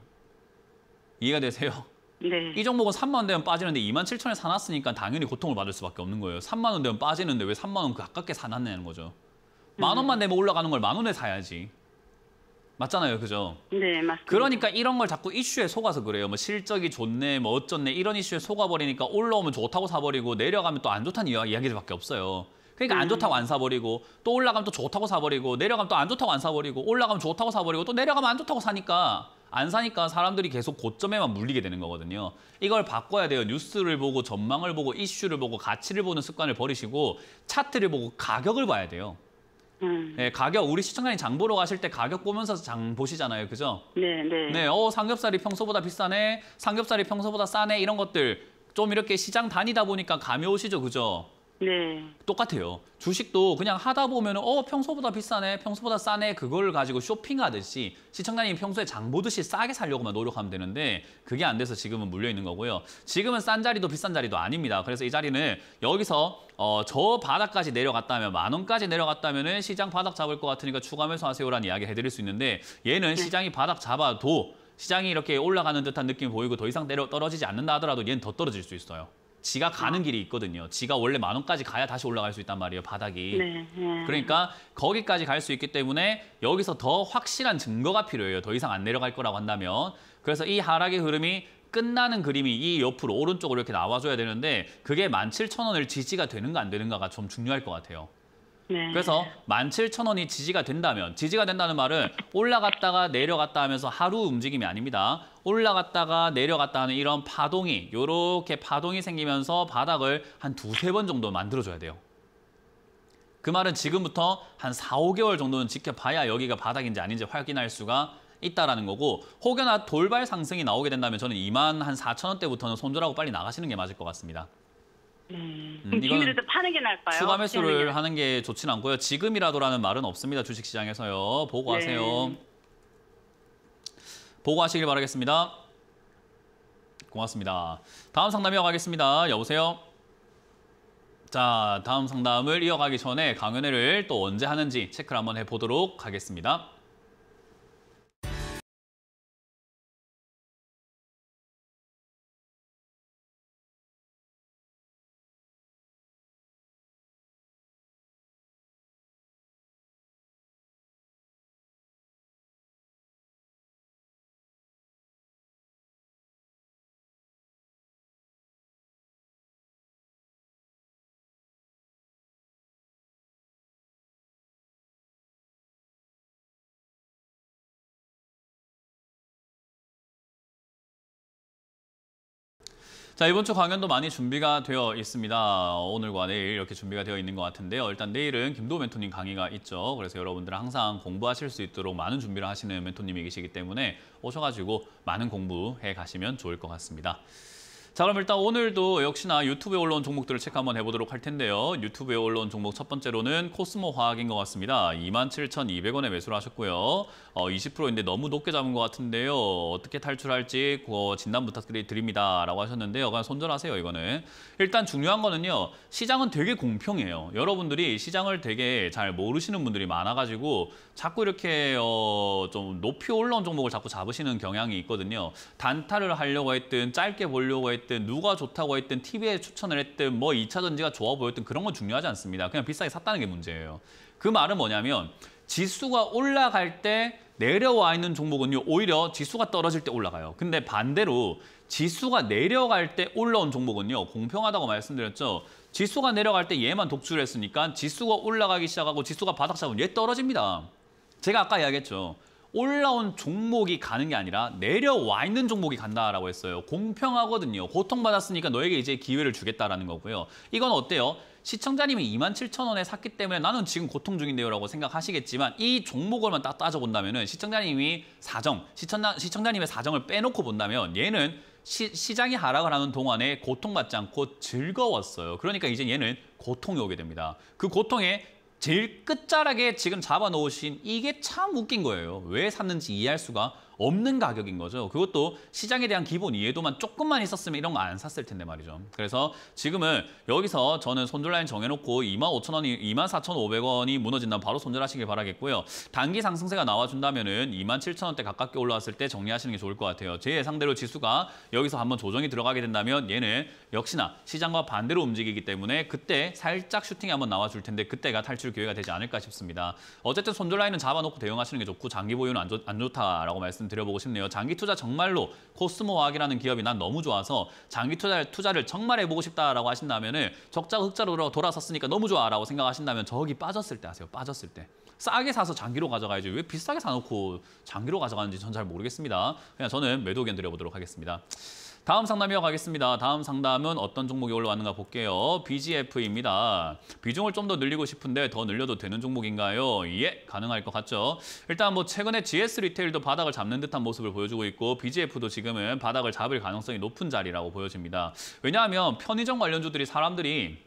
이해가 되세요? 네. 이 종목은 3만 원 되면 빠지는데 2만 7천에 사놨으니까 당연히 고통을 받을 수밖에 없는 거예요. 3만 원 되면 빠지는데 왜 3만 원 가깝게 그 사놨냐는 거죠. 만 음. 원만 내면 올라가는 걸 만 원에 사야지. 맞잖아요, 그죠? 네, 맞습니다. 그러니까 이런 걸 자꾸 이슈에 속아서 그래요. 뭐 실적이 좋네, 뭐 어쩌네 이런 이슈에 속아버리니까 올라오면 좋다고 사버리고 내려가면 또 안 좋다는 이야기들밖에 없어요. 그러니까 안 음. 좋다고 안 사버리고 또 올라가면 또 좋다고 사버리고 내려가면 또 안 좋다고 안 사버리고 올라가면 좋다고 사버리고 또 내려가면 안 좋다고 사니까 안 사니까 사람들이 계속 고점에만 물리게 되는 거거든요. 이걸 바꿔야 돼요. 뉴스를 보고 전망을 보고 이슈를 보고 가치를 보는 습관을 버리시고 차트를 보고 가격을 봐야 돼요. 음. 네, 가격 우리 시청자님 장 보러 가실 때 가격 보면서 장 보시잖아요, 그죠? 네, 네. 네, 어 삼겹살이 평소보다 비싸네, 삼겹살이 평소보다 싸네 이런 것들 좀 이렇게 시장 다니다 보니까 감이 오시죠, 그죠? 네. 똑같아요. 주식도 그냥 하다 보면 은어 평소보다 비싸네, 평소보다 싸네 그걸 가지고 쇼핑하듯이 시청자님 평소에 장 보듯이 싸게 살려고만 노력하면 되는데 그게 안 돼서 지금은 물려 있는 거고요. 지금은 싼 자리도 비싼 자리도 아닙니다. 그래서 이 자리는 여기서 어, 저 바닥까지 내려갔다면 만 원까지 내려갔다면 은 시장 바닥 잡을 것 같으니까 추가 매수하세요라는 이야기 해드릴 수 있는데 얘는 네. 시장이 바닥 잡아도 시장이 이렇게 올라가는 듯한 느낌 보이고 더 이상 내려 떨어지지 않는다 하더라도 얘는 더 떨어질 수 있어요. 지가 가는 길이 있거든요. 지가 원래 만 원까지 가야 다시 올라갈 수 있단 말이에요, 바닥이. 네, 네. 그러니까 거기까지 갈 수 있기 때문에 여기서 더 확실한 증거가 필요해요. 더 이상 안 내려갈 거라고 한다면. 그래서 이 하락의 흐름이 끝나는 그림이 이 옆으로 오른쪽으로 이렇게 나와줘야 되는데 그게 만 칠천 원을 지지가 되는가 안 되는가가 좀 중요할 것 같아요. 네. 그래서 만 칠천 원이 지지가 된다면 지지가 된다는 말은 올라갔다가 내려갔다 하면서 하루 움직임이 아닙니다. 올라갔다가 내려갔다 하는 이런 파동이 이렇게 파동이 생기면서 바닥을 한 두세 번 정도 만들어줘야 돼요. 그 말은 지금부터 한 사오 개월 정도는 지켜봐야 여기가 바닥인지 아닌지 확인할 수가 있다라는 거고 혹여나 돌발 상승이 나오게 된다면 저는 이만한 사천 원대부터는 손절하고 빨리 나가시는 게 맞을 것 같습니다. 음, 음 이거는 좀 파는 게나까요 추가 매수를 네. 하는 게 좋진 않고요. 지금이라도라는 말은 없습니다. 주식시장에서요. 보고 하세요. 네. 보고 하시길 바라겠습니다. 고맙습니다. 다음 상담 이어가겠습니다. 여보세요? 자, 다음 상담을 이어가기 전에 강연회를 또 언제 하는지 체크를 한번 해보도록 하겠습니다. 자, 이번 주 강연도 많이 준비가 되어 있습니다. 오늘과 내일 이렇게 준비가 되어 있는 것 같은데요. 일단 내일은 김도 멘토님 강의가 있죠. 그래서 여러분들 항상 공부하실 수 있도록 많은 준비를 하시는 멘토님이 계시기 때문에 오셔가지고 많은 공부해 가시면 좋을 것 같습니다. 자 그럼 일단 오늘도 역시나 유튜브에 올라온 종목들을 체크 한번 해보도록 할 텐데요. 유튜브에 올라온 종목 첫 번째로는 코스모 화학인 것 같습니다. 27,200원에 매수를 하셨고요. 어, 20%인데 너무 높게 잡은 것 같은데요. 어떻게 탈출할지 어, 진단 부탁드립니다. 라고 하셨는데 요 그냥 손절하세요 이거는. 일단 중요한 거는요. 시장은 되게 공평해요. 여러분들이 시장을 되게 잘 모르시는 분들이 많아가지고 자꾸 이렇게 어, 좀 높이 올라온 종목을 자꾸 잡으시는 경향이 있거든요. 단타를 하려고 했든 짧게 보려고 했든 했든 누가 좋다고 했든 TV에 추천을 했든 뭐 2차 전지가 좋아 보였든 그런 건 중요하지 않습니다. 그냥 비싸게 샀다는 게 문제예요. 그 말은 뭐냐면 지수가 올라갈 때 내려와 있는 종목은요 오히려 지수가 떨어질 때 올라가요. 근데 반대로 지수가 내려갈 때 올라온 종목은요 공평하다고 말씀드렸죠. 지수가 내려갈 때 얘만 독주를 했으니까 지수가 올라가기 시작하고 지수가 바닥 잡으면 얘 떨어집니다. 제가 아까 이야기했죠. 올라온 종목이 가는 게 아니라 내려와 있는 종목이 간다라고 했어요. 공평하거든요. 고통받았으니까 너에게 이제 기회를 주겠다라는 거고요. 이건 어때요? 시청자님이 2 7 0 0 0 원에 샀기 때문에 나는 지금 고통 중인데요 라고 생각하시겠지만 이 종목을만 딱 따져본다면 시청자님이 사정, 시청자, 시청자님의 사정을 빼놓고 본다면 얘는 시, 장이 하락을 하는 동안에 고통받지 않고 즐거웠어요. 그러니까 이제 얘는 고통이 오게 됩니다. 그 고통에 제일 끝자락에 지금 잡아놓으신 이게 참 웃긴 거예요. 왜 샀는지 이해할 수가 없는 가격인 거죠. 그것도 시장에 대한 기본 이해도만 조금만 있었으면 이런 거 안 샀을 텐데 말이죠. 그래서 지금은 여기서 저는 손절 라인 정해놓고 25,000원이 24,500원이 무너진다면 바로 손절하시길 바라겠고요. 단기 상승세가 나와준다면 은 27,000원대 가깝게 올라왔을 때 정리하시는 게 좋을 것 같아요. 제 예상대로 지수가 여기서 한번 조정이 들어가게 된다면 얘는 역시나 시장과 반대로 움직이기 때문에 그때 살짝 슈팅이 한번 나와줄 텐데 그때가 탈출 기회가 되지 않을까 싶습니다. 어쨌든 손절 라인은 잡아놓고 대응하시는 게 좋고 장기 보유는 안, 좋, 안 좋다라고 말씀 말씀드려보고 싶네요. 장기 투자 정말로 코스모화학이라는 기업이 난 너무 좋아서 장기 투자를, 투자를 정말 해보고 싶다라고 하신다면 적자 흑자로 돌아섰으니까 너무 좋아라고 생각하신다면 저기 빠졌을 때 하세요. 빠졌을 때. 싸게 사서 장기로 가져가야지 왜 비싸게 사놓고 장기로 가져가는지 전 잘 모르겠습니다. 그냥 저는 매도 의견 드려보도록 하겠습니다. 다음 상담 이어가겠습니다. 다음 상담은 어떤 종목이 올라왔는가 볼게요. BGF입니다. 비중을 좀 더 늘리고 싶은데 더 늘려도 되는 종목인가요? 예, 가능할 것 같죠. 일단 뭐 최근에 GS 리테일도 바닥을 잡는 듯한 모습을 보여주고 있고 BGF도 지금은 바닥을 잡을 가능성이 높은 자리라고 보여집니다. 왜냐하면 편의점 관련주들이 사람들이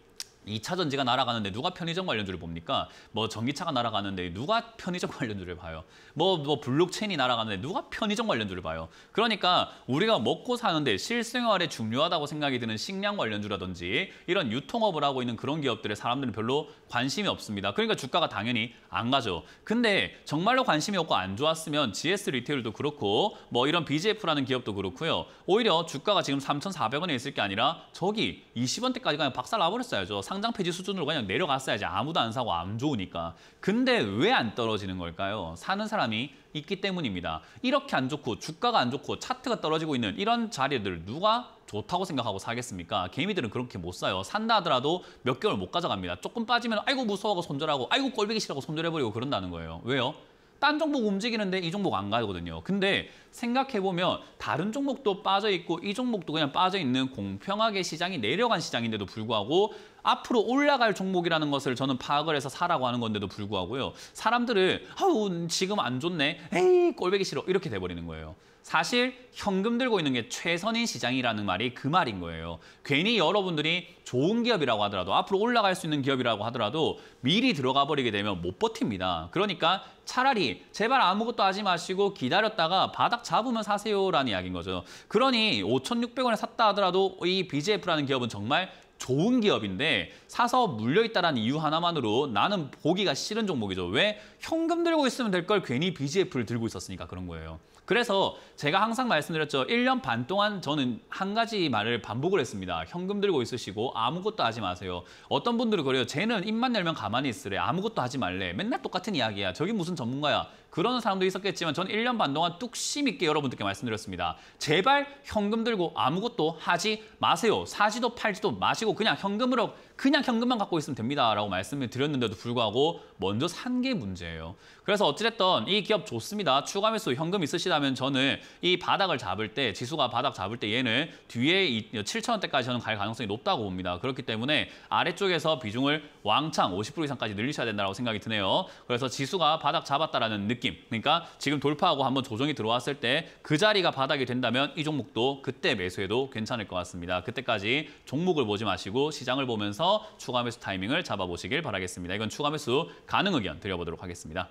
이차 전지가 날아가는데 누가 편의점 관련주를 봅니까? 뭐 전기차가 날아가는데 누가 편의점 관련주를 봐요? 뭐, 뭐 블록체인이 날아가는데 누가 편의점 관련주를 봐요? 그러니까 우리가 먹고 사는데 실생활에 중요하다고 생각이 드는 식량 관련주라든지 이런 유통업을 하고 있는 그런 기업들의 사람들은 별로 관심이 없습니다. 그러니까 주가가 당연히 안 가죠. 근데 정말로 관심이 없고 안 좋았으면 GS 리테일도 그렇고 뭐 이런 BGF라는 기업도 그렇고요. 오히려 주가가 지금 3,400원에 있을 게 아니라 저기 20원대까지 그냥 박살나버렸어야죠. 상장 폐지 수준으로 그냥 내려갔어야지. 아무도 안 사고 안 좋으니까. 근데 왜 안 떨어지는 걸까요? 사는 사람이 있기 때문입니다. 이렇게 안 좋고 주가가 안 좋고 차트가 떨어지고 있는 이런 자리들 누가 좋다고 생각하고 사겠습니까? 개미들은 그렇게 못 사요. 산다 하더라도 몇 개월 못 가져갑니다. 조금 빠지면 아이고 무서워하고 손절하고 아이고 꼴보기 싫다고 손절해버리고 그런다는 거예요. 왜요? 딴 종목 움직이는데 이 종목 안 가거든요. 근데 생각해보면 다른 종목도 빠져있고 이 종목도 그냥 빠져있는 공평하게 시장이 내려간 시장인데도 불구하고 앞으로 올라갈 종목이라는 것을 저는 파악을 해서 사라고 하는 건데도 불구하고요. 사람들은 아우 지금 안 좋네. 에이 꼴배기 싫어. 이렇게 돼버리는 거예요. 사실 현금 들고 있는 게 최선인 시장이라는 말이 그 말인 거예요. 괜히 여러분들이 좋은 기업이라고 하더라도 앞으로 올라갈 수 있는 기업이라고 하더라도 미리 들어가 버리게 되면 못 버팁니다. 그러니까 차라리 제발 아무것도 하지 마시고 기다렸다가 바닥 잡으면 사세요라는 이야기인 거죠. 그러니 5,600원에 샀다 하더라도 이 BJF라는 기업은 정말 좋은 기업인데 사서 물려있다는 이유 하나만으로 나는 보기가 싫은 종목이죠. 왜? 현금 들고 있으면 될 걸 괜히 BGF를 들고 있었으니까 그런 거예요. 그래서 제가 항상 말씀드렸죠. 1년 반 동안 저는 한 가지 말을 반복을 했습니다. 현금 들고 있으시고 아무것도 하지 마세요. 어떤 분들은 그래요. 쟤는 입만 열면 가만히 있으래. 아무것도 하지 말래. 맨날 똑같은 이야기야. 저기 무슨 전문가야. 그러는 사람도 있었겠지만 저는 1년 반 동안 뚝심 있게 여러분들께 말씀드렸습니다. 제발 현금 들고 아무것도 하지 마세요. 사지도 팔지도 마시고 그냥 현금으로 그냥 현금만 갖고 있으면 됩니다라고 말씀을 드렸는데도 불구하고 먼저 산 게 문제예요. 그래서 어찌됐던 이 기업 좋습니다. 추가 매수 현금 있으시다면 저는 이 바닥을 잡을 때 지수가 바닥 잡을 때 얘는 뒤에 7천 원대까지 저는 갈 가능성이 높다고 봅니다. 그렇기 때문에 아래쪽에서 비중을 왕창 50% 이상까지 늘리셔야 된다고 생각이 드네요. 그래서 지수가 바닥 잡았다라는 느낌. 그러니까 지금 돌파하고 한번 조정이 들어왔을 때 그 자리가 바닥이 된다면 이 종목도 그때 매수해도 괜찮을 것 같습니다. 그때까지 종목을 보지 마시고 시장을 보면서 추가 매수 타이밍을 잡아보시길 바라겠습니다. 이건 추가 매수 가능 의견 드려보도록 하겠습니다.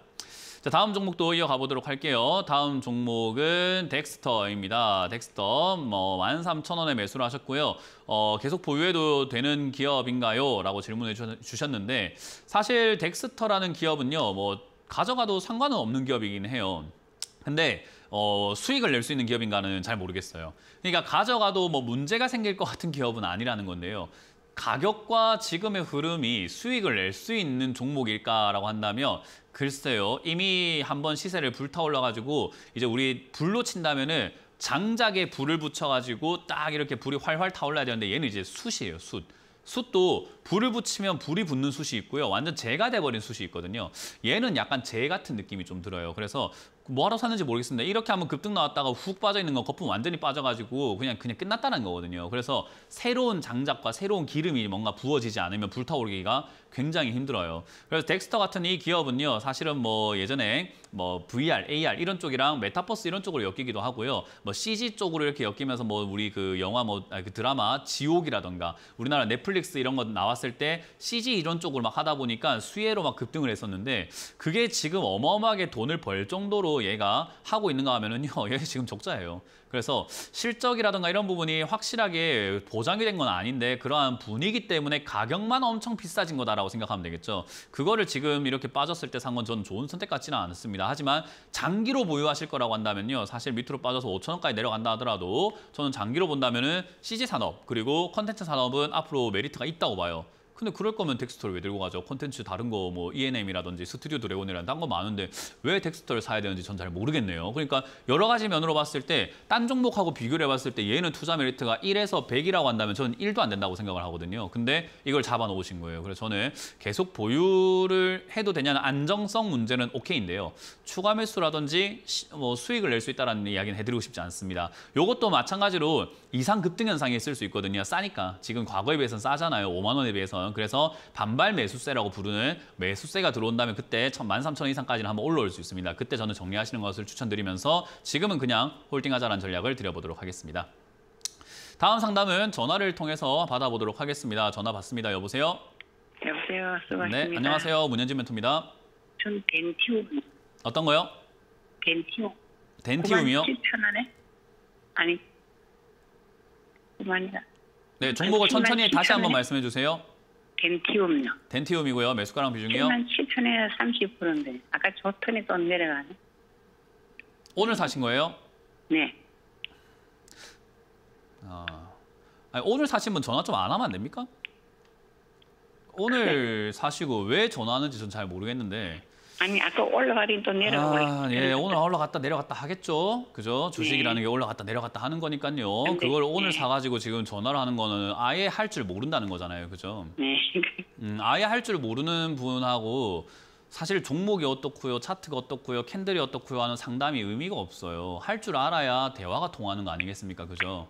자, 다음 종목도 이어가 보도록 할게요. 다음 종목은 덱스터입니다. 덱스터 뭐 13,000원에 매수를 하셨고요. 어, 계속 보유해도 되는 기업인가요? 라고 질문해 주셨는데 사실 덱스터라는 기업은요. 뭐 가져가도 상관은 없는 기업이긴 해요. 근데 어, 수익을 낼 수 있는 기업인가는 잘 모르겠어요. 그러니까 가져가도 뭐 문제가 생길 것 같은 기업은 아니라는 건데요. 가격과 지금의 흐름이 수익을 낼 수 있는 종목일까라고 한다면 글쎄요. 이미 한번 시세를 불타올라가지고 이제 우리 불로 친다면은 장작에 불을 붙여가지고 딱 이렇게 불이 활활 타올라야 되는데 얘는 이제 숯이에요, 숯. 숯도 불을 붙이면 불이 붙는 숯이 있고요. 완전 재가 돼버린 숯이 있거든요. 얘는 약간 재 같은 느낌이 좀 들어요. 그래서 뭐하러 샀는지 모르겠습니다. 이렇게 한번 급등 나왔다가 훅 빠져있는 거 거품 완전히 빠져가지고 그냥 그냥 끝났다는 거거든요. 그래서 새로운 장작과 새로운 기름이 뭔가 부어지지 않으면 불타오르기가 굉장히 힘들어요. 그래서 덱스터 같은 이 기업은요. 사실은 뭐 예전에 뭐 VR, AR 이런 쪽이랑 메타버스 이런 쪽으로 엮이기도 하고요. 뭐 CG 쪽으로 이렇게 엮이면서 뭐 우리 그 영화 뭐 그 드라마 지옥이라던가 우리나라 넷플릭스 이런 거 나왔을 때 CG 이런 쪽으로 막 하다 보니까 수혜로 막 급등을 했었는데 그게 지금 어마어마하게 돈을 벌 정도로 얘가 하고 있는가 하면은요, [laughs] 얘 지금 적자예요. 그래서 실적이라든가 이런 부분이 확실하게 보장이 된 건 아닌데 그러한 분위기 때문에 가격만 엄청 비싸진 거다라고 생각하면 되겠죠. 그거를 지금 이렇게 빠졌을 때 산 건 저는 좋은 선택 같지는 않습니다. 하지만 장기로 보유하실 거라고 한다면요. 사실 밑으로 빠져서 5천 원까지 내려간다 하더라도 저는 장기로 본다면은 CG 산업 그리고 컨텐츠 산업은 앞으로 메리트가 있다고 봐요. 근데 그럴 거면 덱스터를 왜 들고 가죠? 콘텐츠 다른 거 뭐 ENM이라든지 스튜디오 드래곤이라는 딴거 많은데 왜 덱스터를 사야 되는지 전 잘 모르겠네요. 그러니까 여러 가지 면으로 봤을 때 딴 종목하고 비교를 해봤을 때 얘는 투자 메리트가 1에서 100이라고 한다면 저는 1도 안 된다고 생각을 하거든요. 근데 이걸 잡아놓으신 거예요. 그래서 저는 계속 보유를 해도 되냐는 안정성 문제는 오케이인데요. 추가 매수라든지 뭐 수익을 낼 수 있다는 라 이야기는 해드리고 싶지 않습니다. 이것도 마찬가지로 이상 급등 현상이 있을 수 있거든요. 싸니까. 지금 과거에 비해서는 싸잖아요. 5만 원에 비해서는. 거거든. 그래서 반발 매수세라고 부르는 매수세가 들어온다면 그때 1 3 0 0 0원 이상까지는 한번 올라올 수 있습니다. 그때 저는 정리하시는 것을 추천드리면서 지금은 그냥 홀딩하자는 전략을 드려보도록 하겠습니다. 다음 상담은 전화를 통해서 받아보도록 하겠습니다. 전화 받습니다. 여보세요? 여보세요. 수고하십니다. 네, 안녕하세요. 문현진 멘토입니다. 전 덴티움. 어떤 거요? 덴티움. 덴티움이요? 7천 원에? 아니, 9만이다. 네, 종목을 천천히 다시 한번 말씀해 주세요. 덴티움요. 덴티움이고요. 매수가랑 비중이요? 7만 7천에 30%인데 아까 저턴이 또 내려가네. 오늘 사신 거예요? 네. 아, 아니, 오늘 사신 분 전화 좀 안 하면 안 됩니까? 오늘 그래. 네. 사시고 왜 전화하는지 전잘 모르겠는데 아니 아까 올라가긴 또 내려오고. 아, 예, 오늘 올라갔다 내려갔다 하겠죠. 그죠? 주식이라는 네. 게 올라갔다 내려갔다 하는 거니까요. 근데, 네. 그걸 오늘 네. 사가지고 지금 전화를 하는 거는 아예 할 줄 모른다는 거잖아요. 그죠? 네. [laughs] 음, 아예 할 줄 모르는 분하고 사실 종목이 어떻고요, 차트가 어떻고요, 캔들이 어떻고요 하는 상담이 의미가 없어요. 할 줄 알아야 대화가 통하는 거 아니겠습니까? 그죠?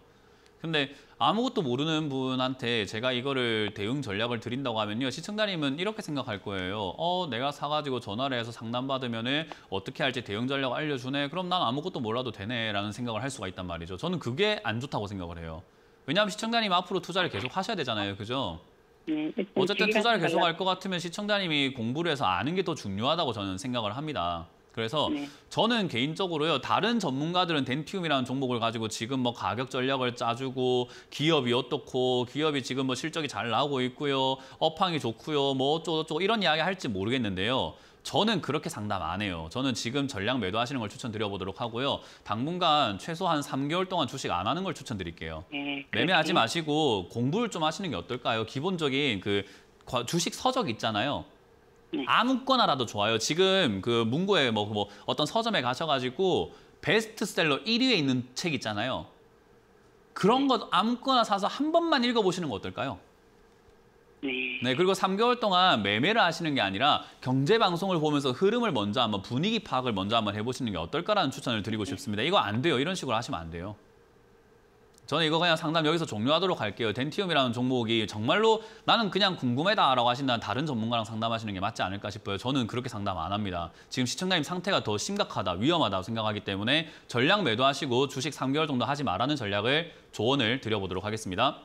근데 아무것도 모르는 분한테 제가 이거를 대응 전략을 드린다고 하면요. 시청자님은 이렇게 생각할 거예요. 어, 내가 사가지고 전화를 해서 상담받으면 은 어떻게 할지 대응 전략 알려주네. 그럼 난 아무것도 몰라도 되네. 라는 생각을 할 수가 있단 말이죠. 저는 그게 안 좋다고 생각을 해요. 왜냐하면 시청자님 앞으로 투자를 계속 하셔야 되잖아요. 그죠? 네, 어쨌든 투자를 계속 할것 같으면 시청자님이 공부를 해서 아는 게 더 중요하다고 저는 생각을 합니다. 그래서 네. 저는 개인적으로요 다른 전문가들은 덴티움이라는 종목을 가지고 지금 뭐 가격 전략을 짜주고 기업이 어떻고 기업이 지금 뭐 실적이 잘 나오고 있고요 업황이 좋고요 뭐 어쩌고저쩌고 이런 이야기 할지 모르겠는데요 저는 그렇게 상담 안 해요. 저는 지금 전략 매도하시는 걸 추천드려보도록 하고요. 당분간 최소한 3개월 동안 주식 안 하는 걸 추천드릴게요. 네, 매매하지 마시고 공부를 좀 하시는 게 어떨까요? 기본적인 그 주식 서적 있잖아요. 음. 아무거나라도 좋아요. 지금 그 문고에 뭐, 뭐 어떤 서점에 가셔가지고 베스트셀러 1위에 있는 책 있잖아요. 그런 네. 것 아무거나 사서 한 번만 읽어보시는 거 어떨까요? 네. 네, 그리고 3개월 동안 매매를 하시는 게 아니라 경제 방송을 보면서 흐름을 먼저 한번 분위기 파악을 먼저 한번 해보시는 게 어떨까라는 추천을 드리고 싶습니다. 이거 안 돼요. 이런 식으로 하시면 안 돼요. 저는 이거 그냥 상담 여기서 종료하도록 할게요. 덴티움이라는 종목이 정말로 나는 그냥 궁금해다라고 하신다면 다른 전문가랑 상담하시는 게 맞지 않을까 싶어요. 저는 그렇게 상담 안 합니다. 지금 시청자님 상태가 더 심각하다, 위험하다고 생각하기 때문에 전략 매도하시고 주식 3개월 정도 하지 말라는 전략을 조언을 드려보도록 하겠습니다.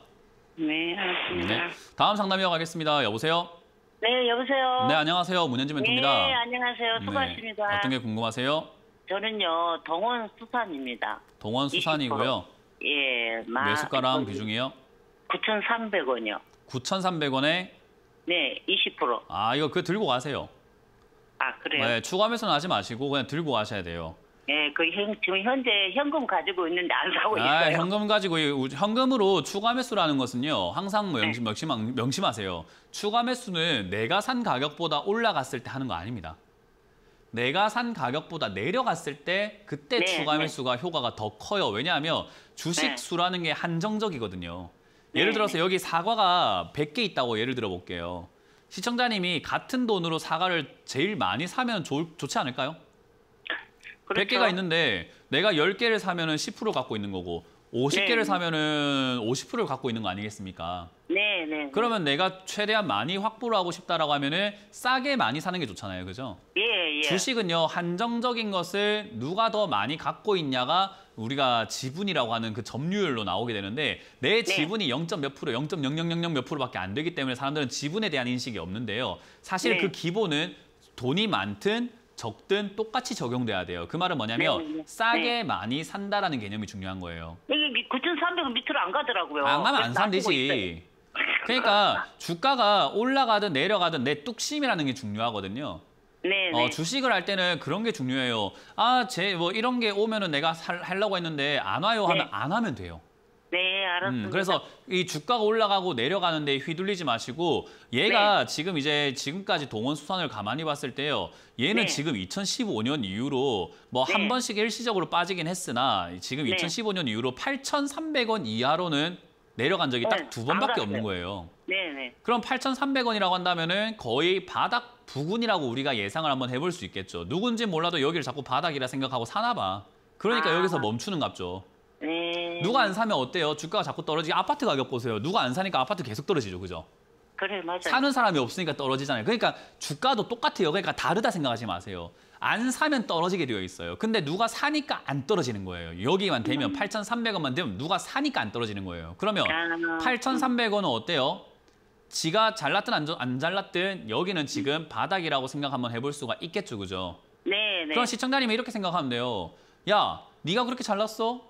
네, 알겠습니다. 네. 다음 상담 이어가겠습니다. 여보세요? 네, 여보세요? 네, 안녕하세요. 문현지 네, 멘토입니다. 네, 안녕하세요. 수고하십니다. 네. 어떤 게 궁금하세요? 저는요, 동원 수산입니다. 동원 수산이고요. 예, 마. 네 숟가락 비중이요? 9,300원이요. 9,300원에? 네, 20%. 아, 이거 그 들고 가세요. 아, 그래요? 네, 추가하면서 하지 마시고 그냥 들고 가셔야 돼요. 네, 그 현, 지금 현재 현금 가지고 있는데 안 사고 아, 있어요. 현금 가지고 현금으로 추가 매수라는 것은요. 항상 뭐 네. 명심, 명심, 명심하세요. 추가 매수는 내가 산 가격보다 올라갔을 때 하는 거 아닙니다. 내가 산 가격보다 내려갔을 때 그때 네, 추가 매수가 네. 효과가 더 커요. 왜냐하면 주식 네. 수라는 게 한정적이거든요. 네. 예를 들어서 여기 사과가 100개 있다고 예를 들어 볼게요. 시청자님이 같은 돈으로 사과를 제일 많이 사면 좋, 좋지 않을까요? 그렇죠. 100개가 있는데 내가 10개를 사면 은10% 갖고 있는 거고 50개를 사면은 50%를 갖고 있는 거 아니겠습니까? 네. 네네. 그러면 내가 최대한 많이 확보를 하고 싶다라고 하면은 싸게 많이 사는 게 좋잖아요, 그죠? 예, 예. 주식은요 한정적인 것을 누가 더 많이 갖고 있냐가 우리가 지분이라고 하는 그 점유율로 나오게 되는데 내 네. 지분이 네. 0. 몇 프로, 0.0000몇 프로밖에 안 되기 때문에 사람들은 지분에 대한 인식이 없는데요. 사실 네. 그 기본은 돈이 많든 적든 똑같이 적용돼야 돼요. 그 말은 뭐냐면 네, 네. 싸게 네. 많이 산다라는 개념이 중요한 거예요. 9,300원 그 밑으로 안 가더라고요. 안 가면 안 사면 지 그러니까 주가가 올라가든 내려가든 내 뚝심이라는 게 중요하거든요. 네, 어, 네. 주식을 할 때는 그런 게 중요해요. 아, 제뭐 이런 게 오면은 내가 살, 하려고 했는데 안 와요 하면 네. 안 하면 돼요. 네, 음, 알았습니다. 음, 그래서 이 주가가 올라가고 내려가는데 휘둘리지 마시고 얘가 네. 지금 이제 지금까지 동원 수산을 가만히 봤을 때요. 얘는 네. 지금 2015년 이후로 뭐한 네. 번씩 일시적으로 빠지긴 했으나 지금 2015년 이후로 8,300원 이하로는 내려간 적이 딱두 네, 번밖에 없는 거예요. 네네. 네. 그럼 8,300원이라고 한다면은 거의 바닥 부근이라고 우리가 예상을 한번 해볼 수 있겠죠. 누군지 몰라도 여기를 자꾸 바닥이라 생각하고 사나 봐. 그러니까 아. 여기서 멈추는 값죠. 네. 누가 안 사면 어때요? 주가가 자꾸 떨어지게 아파트 가격 보세요. 누가 안 사니까 아파트 계속 떨어지죠, 그죠? 그래, 맞아요. 사는 사람이 없으니까 떨어지잖아요. 그러니까 주가도 똑같아요. 그러니까 다르다 생각하지 마세요. 안 사면 떨어지게 되어 있어요. 근데 누가 사니까 안 떨어지는 거예요. 여기만 되면 8,300원만 되면 누가 사니까 안 떨어지는 거예요. 그러면 8,300원은 아. 어때요? 지가 잘났든 안, 안잘났든 여기는 지금 바닥이라고 생각 한번 해볼 수가 있겠죠, 그죠? 네, 네. 그럼 시청자님이 이렇게 생각하면 돼요. 야, 네가 그렇게 잘났어?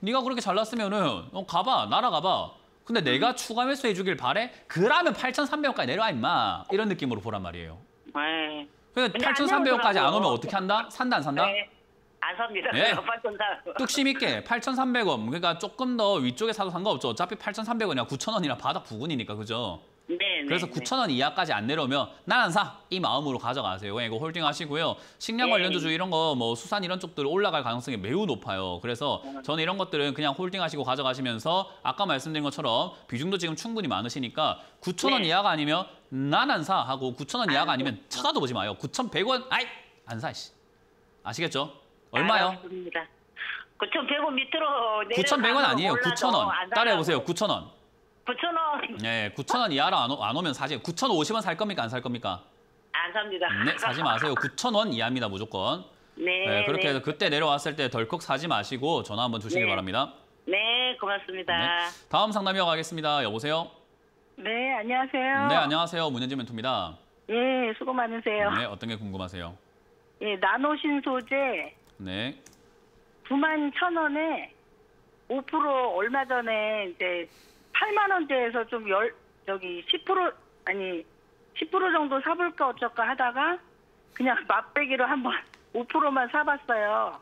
네가 그렇게 잘났으면은 어, 가봐, 날아가봐. 근데 내가 음. 추가 매수 해주길 바래? 그러면 8,300원까지 내려와 임마. 이런 느낌으로 보란 말이에요. 네. 근데 8,300원까지 안 오면 어떻게 한다? 산다 안 산다? 네. 안 삽니다. 예. [laughs] 뚝심 있게 8,300원. 그러니까 조금 더 위쪽에 사도 상관없죠. 어차피 8,300원이나 9,000원이나 바닥 부근이니까 그죠? 네, 네 그래서 9,000원 이하까지 안 내려오면 난 안 사! 이 마음으로 가져가세요. 이거 홀딩 하시고요. 식량 네. 관련 주주 이런 거 뭐 수산 이런 쪽들 올라갈 가능성이 매우 높아요. 그래서 네. 저는 이런 것들은 그냥 홀딩 하시고 가져가시면서 아까 말씀드린 것처럼 비중도 지금 충분히 많으시니까 9,000원 네. 이하가 아니면 난안 사. 하고 9천원 이하가 아니면 쳐다도 보지 마요. 9,100원, 아이! 안 사, 씨. 아시겠죠? 얼마요? 9,100원 아, 밑으로 내려 9,100원 아니에요. 9,000원. 따라해보세요. 9,000원. 9,000원. 네, 9,000원 이하로 안, 오, 안 오면 사지. 9,050원 살 겁니까? 안 살 겁니까? 안 삽니다. 네, 사지 마세요. 9,000원 이하입니다, 무조건. 네, 네 그렇게 네. 해서 그때 내려왔을 때 덜컥 사지 마시고 전화 한번 주시길 네. 바랍니다. 네, 고맙습니다. 네. 다음 상담이어 가겠습니다. 여보세요? 네, 안녕하세요. 네, 안녕하세요. 문현지 멘토입니다. 예, 수고 많으세요. 네, 어떤 게 궁금하세요? 예, 나노신 소재 네, 9만 1천 원에 5% 얼마 전에 이제 8만 원대에서 좀 열, 저기 10% 아니 10% 정도 사볼까 어쩔까 하다가 그냥 [laughs] 맛배기로 한번 5%만 사봤어요.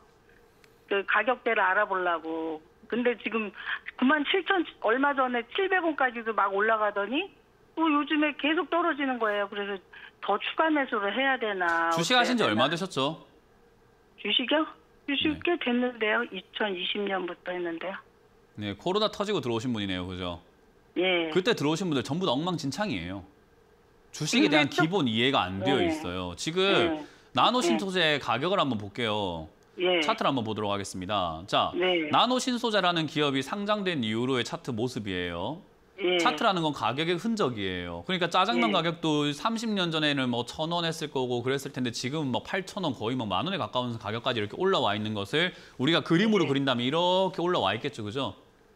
그 가격대를 알아보려고. 근데 지금 9만 7천 얼마 전에 700원까지도 막 올라가더니 또 어, 요즘에 계속 떨어지는 거예요. 그래서 더 추가 매수를 해야 되나. 주식 하신 지 얼마 되셨죠? 주식이요? 주식 네. 꽤 됐는데요. 2020년부터 했는데요. 네, 코로나 터지고 들어오신 분이네요. 그죠? 예. 그때 들어오신 분들 전부 다 엉망진창이에요. 주식에 대한 기본 이해가 안 되어 네. 있어요. 지금 네. 나노 신소재 가격을 한번 볼게요. 예. 차트를 한번 보도록 하겠습니다. 자, 네. 나노신소재라는 기업이 상장된 이후로의 차트 모습이에요. 예. 차트라는 건 가격의 흔적이에요. 그러니까 짜장면 예. 가격도 30년 전에는 뭐 천 원 했을 거고 그랬을 텐데 지금 뭐 8천 원 거의 뭐 만 원에 가까운 가격까지 이렇게 올라와 있는 것을 우리가 그림으로 예. 그린다면 이렇게 올라와 있겠죠, 그죠?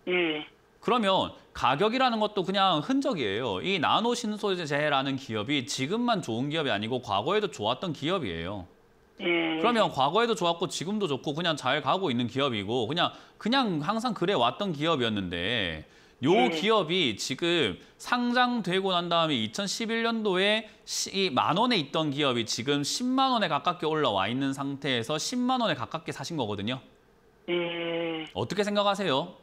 예. 그러면 가격이라는 것도 그냥 흔적이에요. 이 나노 신소재라는 기업이 지금만 좋은 기업이 아니고 과거에도 좋았던 기업이에요. 예. 그러면 과거에도 좋았고 지금도 좋고 그냥 잘 가고 있는 기업이고 그냥 그냥 항상 그래 왔던 기업이었는데 요 예. 기업이 지금 상장되고 난 다음에 2011년도에 시, 만 원에 있던 기업이 지금 10만 원에 가깝게 올라와 있는 상태에서 10만 원에 가깝게 사신 거거든요. 예. 어떻게 생각하세요?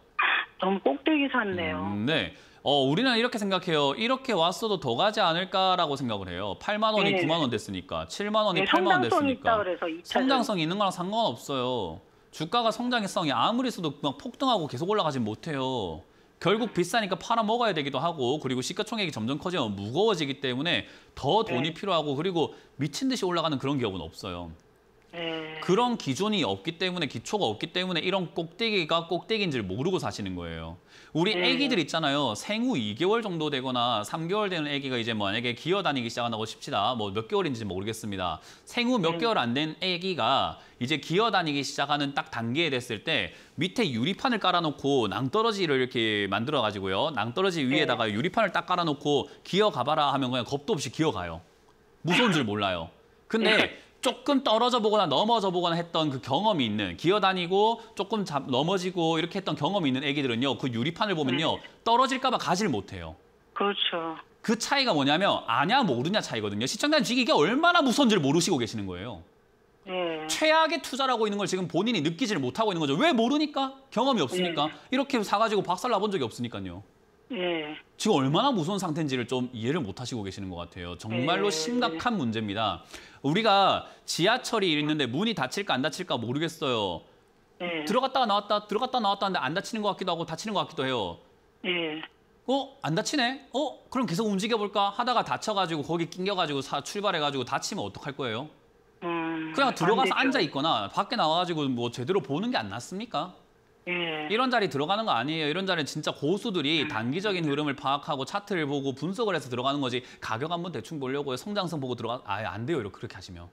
너무 꼭대기 샀네요. 음, 네. 어, 우리는 이렇게 생각해요. 이렇게 왔어도 더 가지 않을까라고 생각을 해요. 8만 원이 네. 9만 원 됐으니까, 7만 원이 네, 8만 원 됐으니까. 그래 성장성이 있는 거랑 상관없어요. 주가가 성장성이 아무리 있어도 막 폭등하고 계속 올라가진 못해요. 결국 비싸니까 팔아먹어야 되기도 하고 그리고 시가총액이 점점 커지면 무거워지기 때문에 더 돈이 네. 필요하고 그리고 미친 듯이 올라가는 그런 기업은 없어요. 예. 그런 기준이 없기 때문에 기초가 없기 때문에 이런 꼭대기가 꼭대기인 줄 모르고 사시는 거예요. 우리 네. 애기들 있잖아요. 생후 2개월 정도 되거나 3개월 되는 애기가 이제 만약에 기어다니기 시작한다고 칩시다. 뭐 몇 개월인지 모르겠습니다. 생후 몇 네. 개월 안 된 애기가 이제 기어다니기 시작하는 딱 단계에 됐을 때 밑에 유리판을 깔아놓고 낭떠러지를 이렇게 만들어가지고요. 낭떠러지 네. 위에다가 유리판을 딱 깔아놓고 기어가봐라 하면 그냥 겁도 없이 기어가요. 무서운 줄 몰라요. 근데 네. 조금 떨어져 보거나 넘어져 보거나 했던 그 경험이 있는 기어다니고 조금 잡, 넘어지고 이렇게 했던 경험이 있는 애기들은요. 그 유리판을 보면요. 네. 떨어질까 봐 가지를 못해요. 그렇죠. 그 차이가 뭐냐면 아냐 모르냐 차이거든요. 시청자는 지금 이게 얼마나 무서운지를 모르시고 계시는 거예요. 네. 최악의 투자라고 있는 걸 지금 본인이 느끼지를 못하고 있는 거죠. 왜 모르니까? 경험이 없으니까. 네. 이렇게 사가지고 박살 나본 적이 없으니까요. 예. 지금 얼마나 무서운 상태인지를 좀 이해를 못하시고 계시는 것 같아요. 정말로 예. 심각한 문제입니다. 우리가 지하철이 있는데 문이 닫힐까 안 닫힐까 모르겠어요. 예. 들어갔다가 나왔다 들어갔다 나왔다 하는데 안 닫히는 것 같기도 하고 닫히는 것 같기도 해요. 예. 어? 안닫히네 어? 그럼 계속 움직여볼까? 하다가 닫혀가지고 거기 낑겨가지고 사, 출발해가지고 닫히면 어떡할 거예요? 음, 그냥 들어가서 앉아있거나 밖에 나와가지고 뭐 제대로 보는 게 안 낫습니까? 예. 이런 자리 들어가는 거 아니에요. 이런 자리는 진짜 고수들이 음. 단기적인 흐름을 파악하고 차트를 보고 분석을 해서 들어가는 거지 가격 한번 대충 보려고 성장성 보고 들어가 아예 안 돼요. 이렇게 그렇게 하시면.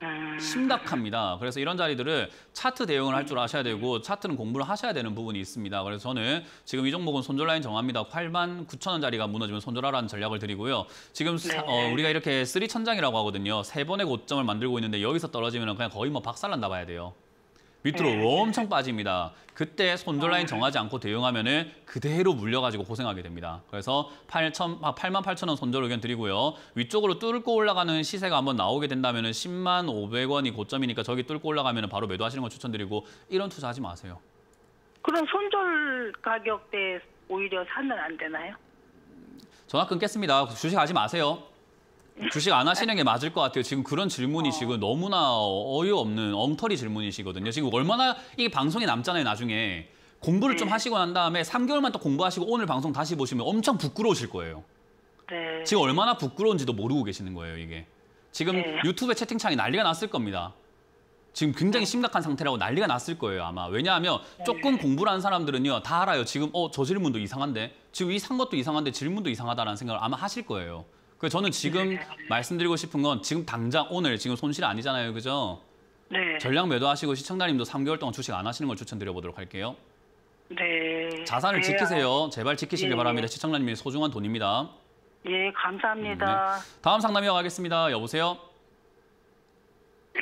아. 심각합니다. 그래서 이런 자리들을 차트 대응을 할줄 음. 아셔야 되고 차트는 공부를 하셔야 되는 부분이 있습니다. 그래서 저는 지금 이 종목은 손절 라인 정합니다. 8만 9천 원짜리가 무너지면 손절하라는 전략을 드리고요. 지금 네. 어, 우리가 이렇게 쓰리 천장이라고 하거든요. 세 번의 고점을 만들고 있는데 여기서 떨어지면 그냥 거의 뭐 박살난다 봐야 돼요. 밑으로 네. 엄청 빠집니다. 그때 손절 라인 아. 정하지 않고 대응하면 은 그대로 물려가지고 고생하게 됩니다. 그래서 8천, 8만 아, 8천 원 손절 의견 드리고요. 위쪽으로 뚫고 올라가는 시세가 한번 나오게 된다면 은 10만 500원이 고점이니까 저기 뚫고 올라가면 바로 매도하시는 걸 추천드리고 이런 투자하지 마세요. 그럼 손절 가격대 오히려 사면 안 되나요? 전화 끊겠습니다. 주식 하지 마세요. 주식 안 하시는 게 맞을 것 같아요. 지금 그런 질문이 어. 지금 너무나 어이없는 엉터리 질문이시거든요. 지금 얼마나 이 방송이 남잖아요, 나중에. 공부를 네. 좀 하시고 난 다음에 3개월만 또 공부하시고 오늘 방송 다시 보시면 엄청 부끄러우실 거예요. 네. 지금 얼마나 부끄러운지도 모르고 계시는 거예요, 이게. 지금 네. 유튜브 채팅창이 난리가 났을 겁니다. 지금 굉장히 네. 심각한 상태라고 난리가 났을 거예요, 아마. 왜냐하면 네. 조금 공부를 한 사람들은요, 다 알아요. 지금 어, 저 질문도 이상한데, 지금 이상 것도 이상한데 질문도 이상하다라는 생각을 아마 하실 거예요. 그 저는 지금 네. 말씀드리고 싶은 건 지금 당장 오늘 지금 손실 아니잖아요. 그죠? 네. 전량 매도하시고 시청자님도 3개월 동안 주식 안 하시는 걸 추천드려 보도록 할게요. 네. 자산을 네. 지키세요. 제발 지키시길 네. 바랍니다. 시청자님의 소중한 돈입니다. 예, 감사합니다. 네. 다음 상담이 어 가겠습니다. 여보세요? 네,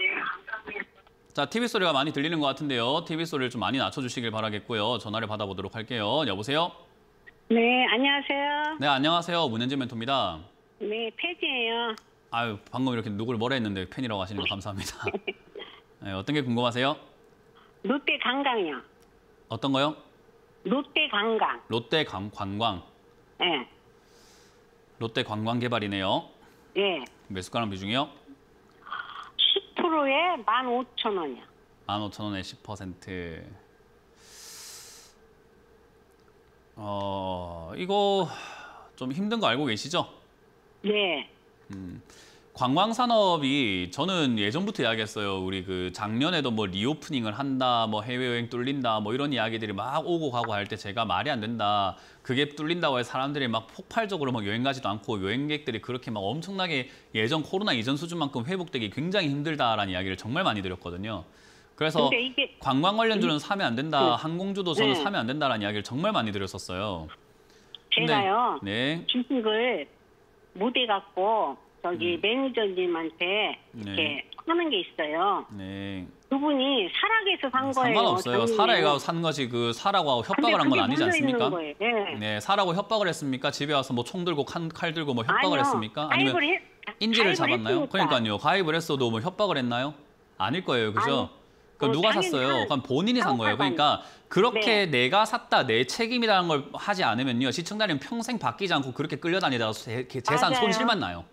자, TV 소리가 많이 들리는 것 같은데요. TV 소리를 좀 많이 낮춰주시길 바라겠고요. 전화를 받아보도록 할게요. 여보세요? 네, 안녕하세요. 네, 안녕하세요. 문현진 멘토입니다. 네, 팬이에요. 아유, 방금 이렇게 누굴 뭐라 했는데 팬이라고 하시는 거 감사합니다. [laughs] 네, 어떤 게 궁금하세요? 롯데 관광이요. 어떤 거요? 롯데 관광. 롯데 관, 관광. 네. 롯데 관광 개발이네요. 네. 예. 몇수가랑 비중이요? 10%에 15,000원이요. 15,000원에 10%. 어, 이거 좀 힘든 거 알고 계시죠? 네. 음. 관광 산업이 저는 예전부터 이야기했어요. 우리 그 작년에도 뭐 리오프닝을 한다, 뭐 해외여행 뚫린다, 뭐 이런 이야기들이 막 오고 가고 할 때 제가 말이 안 된다. 그게 뚫린다고 해서 사람들이 막 폭발적으로 막 여행 가지도 않고 여행객들이 그렇게 막 엄청나게 예전 코로나 이전 수준만큼 회복되기 굉장히 힘들다라는 이야기를 정말 많이 드렸거든요. 그래서 이게... 관광 관련주는 사면 안 된다, 그... 항공주도 저는 네. 사면 안 된다라는 이야기를 정말 많이 드렸었어요. 제가요. 네. 주식을 무대 갖고 저기 음. 매니저님한테 이렇게 네. 하는 게 있어요. 네. 두 분이 사락에서 산 네, 거예요. 상관없어요. 사연에서산 것이 그 사라고 협박을 한 건 아니지 않습니까? 네. 네. 사라고 협박을 했습니까? 집에 와서 뭐 총 들고 칼, 칼 들고 뭐 협박을 아니요. 했습니까? 아니면 가입을 해, 인지를 가입을 잡았나요? 했으니까. 그러니까요. 가입을 했어도 뭐 협박을 했나요? 아닐 거예요, 그죠? 아니. 그러니까 뭐 누가 샀어요? 그럼 본인이 산 거예요. 그러니까 그렇게 네. 내가 샀다, 내 책임이라는 걸 하지 않으면요. 시청자님 평생 바뀌지 않고 그렇게 끌려다니다가 재, 재산 맞아요. 손실만 나요.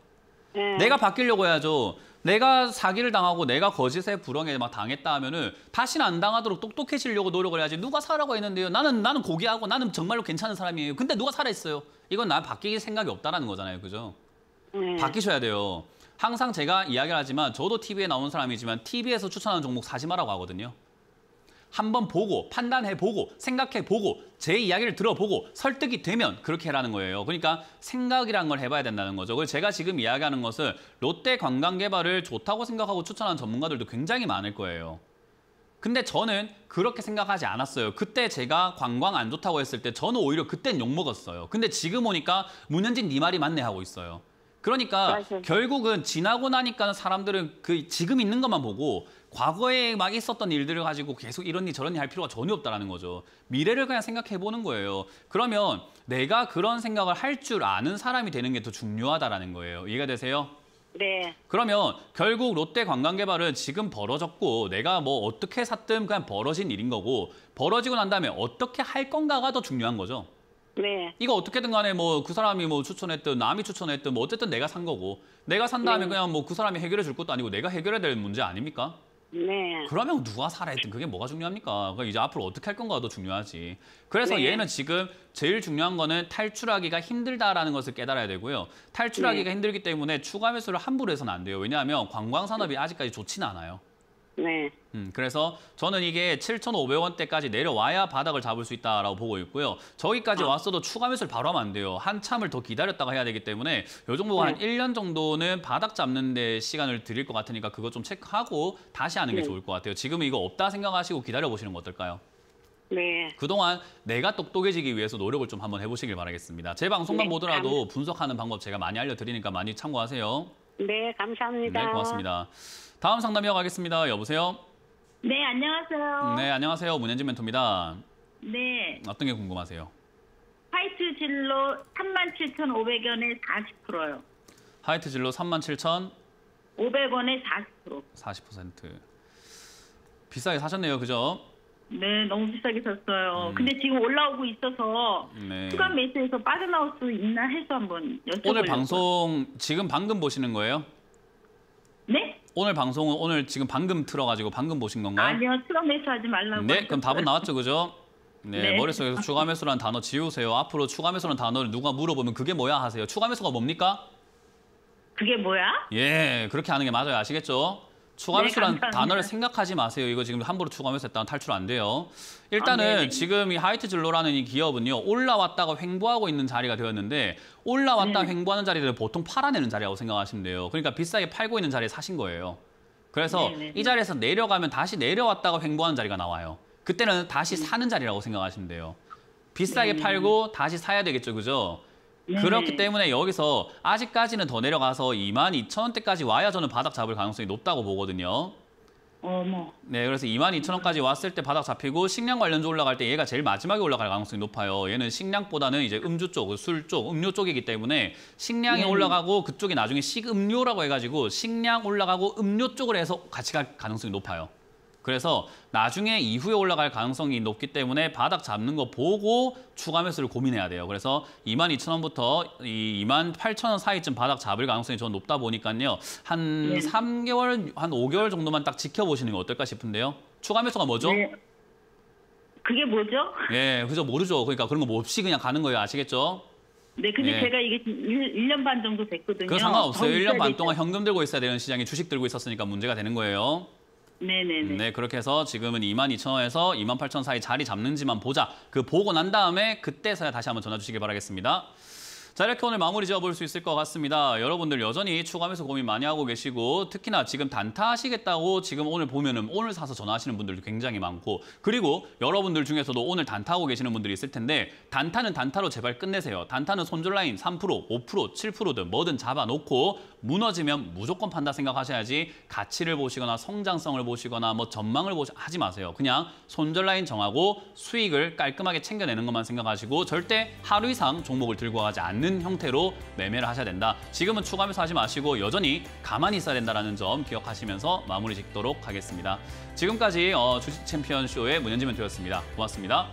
네. 내가 바뀌려고 해야죠. 내가 사기를 당하고 내가 거짓에 불황에 막 당했다 하면은 다시는 안 당하도록 똑똑해지려고 노력을 해야지 누가 사라고 했는데요. 나는 나는 고귀하고 나는 정말로 괜찮은 사람이에요. 근데 누가 살아있어요? 이건 나 바뀌길 생각이 없다라는 거잖아요. 그죠? 네. 바뀌셔야 돼요. 항상 제가 이야기를 하지만 저도 TV에 나온 사람이지만 TV에서 추천하는 종목 사지 마라고 하거든요. 한번 보고 판단해보고 생각해보고 제 이야기를 들어보고 설득이 되면 그렇게 하라는 거예요. 그러니까 생각이란 걸 해봐야 된다는 거죠. 그래 제가 지금 이야기하는 것은 롯데 관광개발을 좋다고 생각하고 추천하는 전문가들도 굉장히 많을 거예요. 근데 저는 그렇게 생각하지 않았어요. 그때 제가 관광 안 좋다고 했을 때 저는 오히려 그땐 욕먹었어요. 근데 지금 오니까 문현진 네 말이 맞네 하고 있어요. 그러니까 맞아요. 결국은 지나고 나니까 사람들은 그 지금 있는 것만 보고 과거에 막 있었던 일들을 가지고 계속 이런니 저런니 할 필요가 전혀 없다라는 거죠. 미래를 그냥 생각해 보는 거예요. 그러면 내가 그런 생각을 할 줄 아는 사람이 되는 게 더 중요하다라는 거예요. 이해가 되세요? 네. 그러면 결국 롯데 관광개발은 지금 벌어졌고 내가 뭐 어떻게 샀든 그냥 벌어진 일인 거고 벌어지고 난 다음에 어떻게 할 건가가 더 중요한 거죠. 네. 이거 어떻게든 간에 뭐 그 사람이 뭐 추천했든 남이 추천했든 뭐 어쨌든 내가 산 거고 내가 산 다음에 네. 그냥 뭐 그 사람이 해결해 줄 것도 아니고 내가 해결해야 될 문제 아닙니까? 네. 그러면 누가 살아 야 했든 그게 뭐가 중요합니까? 그러니까 이제 앞으로 어떻게 할건가도 중요하지. 그래서 네. 얘는 지금 제일 중요한 거는 탈출하기가 힘들다라는 것을 깨달아야 되고요. 탈출하기가 네. 힘들기 때문에 추가 매수를 함부로 해서는 안 돼요. 왜냐하면 관광산업이 네. 아직까지 좋지는 않아요. 네. 음, 그래서 저는 이게 7,500원대까지 내려와야 바닥을 잡을 수 있다라고 보고 있고요. 저기까지 아. 왔어도 추가 매수를 바로 하면 안 돼요. 한참을 더 기다렸다가 해야 되기 때문에 이 정도가 네. 한 1년 정도는 바닥 잡는 데 시간을 드릴 것 같으니까 그거 좀 체크하고 다시 하는 게 네. 좋을 것 같아요. 지금 이거 없다 생각하시고 기다려보시는 거 어떨까요? 네. 그동안 내가 똑똑해지기 위해서 노력을 좀 한번 해보시길 바라겠습니다. 제 방송만 네, 보더라도 감... 분석하는 방법 제가 많이 알려드리니까 많이 참고하세요. 네, 감사합니다. 네, 고맙습니다. 다음 상담 이어가겠습니다. 여보세요? 네, 안녕하세요. 네, 안녕하세요. 문현진 멘토입니다. 네. 어떤 게 궁금하세요? 화이트 진로 37,500원에 40%요. 화이트 진로 37,500원에 40%. 40%. 비싸게 사셨네요, 그죠? 네, 너무 비싸게 샀어요. 음. 근데 지금 올라오고 있어서 네. 수간 매수에서 빠져나올 수 있나 해서 한번 여쭤보려고. 오늘 방송 지금 방금 보시는 거예요? 네? 오늘 방송은 오늘 지금 방금 틀어가지고 방금 보신 건가요? 아니요, 추가 매수하지 말라고. 네, 그럼 답은 나왔죠, 그죠? 네, 네, 머릿속에서 추가 매수라는 단어 지우세요. 앞으로 추가 매수라는 단어를 누가 물어보면 그게 뭐야 하세요. 추가 매수가 뭡니까? 그게 뭐야? 예, 그렇게 하는 게 맞아요. 아시겠죠? 추가함수란 네, 단어를 생각하지 마세요. 이거 지금 함부로 추가함수 했다면 탈출 안 돼요. 일단은 아, 네. 지금 이 하이트 진로라는 이 기업은요. 올라왔다가 횡보하고 있는 자리가 되었는데 올라왔다 네. 횡보하는 자리들을 보통 팔아내는 자리라고 생각하시면 돼요. 그러니까 비싸게 팔고 있는 자리에 사신 거예요. 그래서 네네. 네, 네. 이 자리에서 내려가면 다시 내려왔다가 횡보하는 자리가 나와요. 그때는 다시 사는 자리라고 생각하시면 돼요. 비싸게 네 팔고 다시 사야 되겠죠, 그죠? 그렇기 음. 때문에 여기서 아직까지는 더 내려가서 2만 2천 원대까지 와야 저는 바닥 잡을 가능성이 높다고 보거든요. 네, 그래서 2만 2천 원까지 왔을 때 바닥 잡히고 식량 관련주 올라갈 때 얘가 제일 마지막에 올라갈 가능성이 높아요. 얘는 식량보다는 이제 음주 쪽, 술 쪽, 음료 쪽이기 때문에 식량이 네. 올라가고 그쪽이 나중에 식음료라고 해가지고 식량 올라가고 음료 쪽으로 해서 같이 갈 가능성이 높아요. 그래서 나중에 이후에 올라갈 가능성이 높기 때문에 바닥 잡는 거 보고 추가 매수를 고민해야 돼요. 그래서 22,000원부터 이 28,000원 사이쯤 바닥 잡을 가능성이 저 높다 보니까요. 한 네. 3개월, 한 5개월 정도만 딱 지켜보시는 게 어떨까 싶은데요. 추가 매수가 뭐죠? 네. 그게 뭐죠? 예, 그죠 모르죠. 그러니까 그런 거 뭐 없이 그냥 가는 거예요. 아시겠죠? 네, 근데 예. 제가 이게 1, 년반 정도 됐거든요. 그 상관없어요. 1년 반 동안 현금 들고 있어야 되는 시장에 주식 들고 있었으니까 문제가 되는 거예요. 네네네. 네, 그렇게 해서 지금은 22,000원에서 28,000원 사이 자리 잡는지만 보자. 그 보고 난 다음에 그때서야 다시 한번 전화 주시길 바라겠습니다. 자, 이렇게 오늘 마무리 지어볼 수 있을 것 같습니다. 여러분들 여전히 추가하면서 고민 많이 하고 계시고 특히나 지금 단타 하시겠다고 지금 오늘 보면 은 오늘 사서 전화하시는 분들도 굉장히 많고 그리고 여러분들 중에서도 오늘 단타하고 계시는 분들이 있을 텐데 단타는 단타로 제발 끝내세요. 단타는 손절 라인 3%, 5%, 7%든 뭐든 잡아놓고 무너지면 무조건 판다 생각하셔야지 가치를 보시거나 성장성을 보시거나 뭐 전망을 보시 하지 마세요. 그냥 손절 라인 정하고 수익을 깔끔하게 챙겨내는 것만 생각하시고 절대 하루 이상 종목을 들고 가지 않는 형태로 매매를 하셔야 된다. 지금은 추가하면서 하지 마시고 여전히 가만히 있어야 된다는 점 기억하시면서 마무리 짓도록 하겠습니다. 지금까지 어, 주식 챔피언 쇼의 문현지 멘토였습니다. 고맙습니다.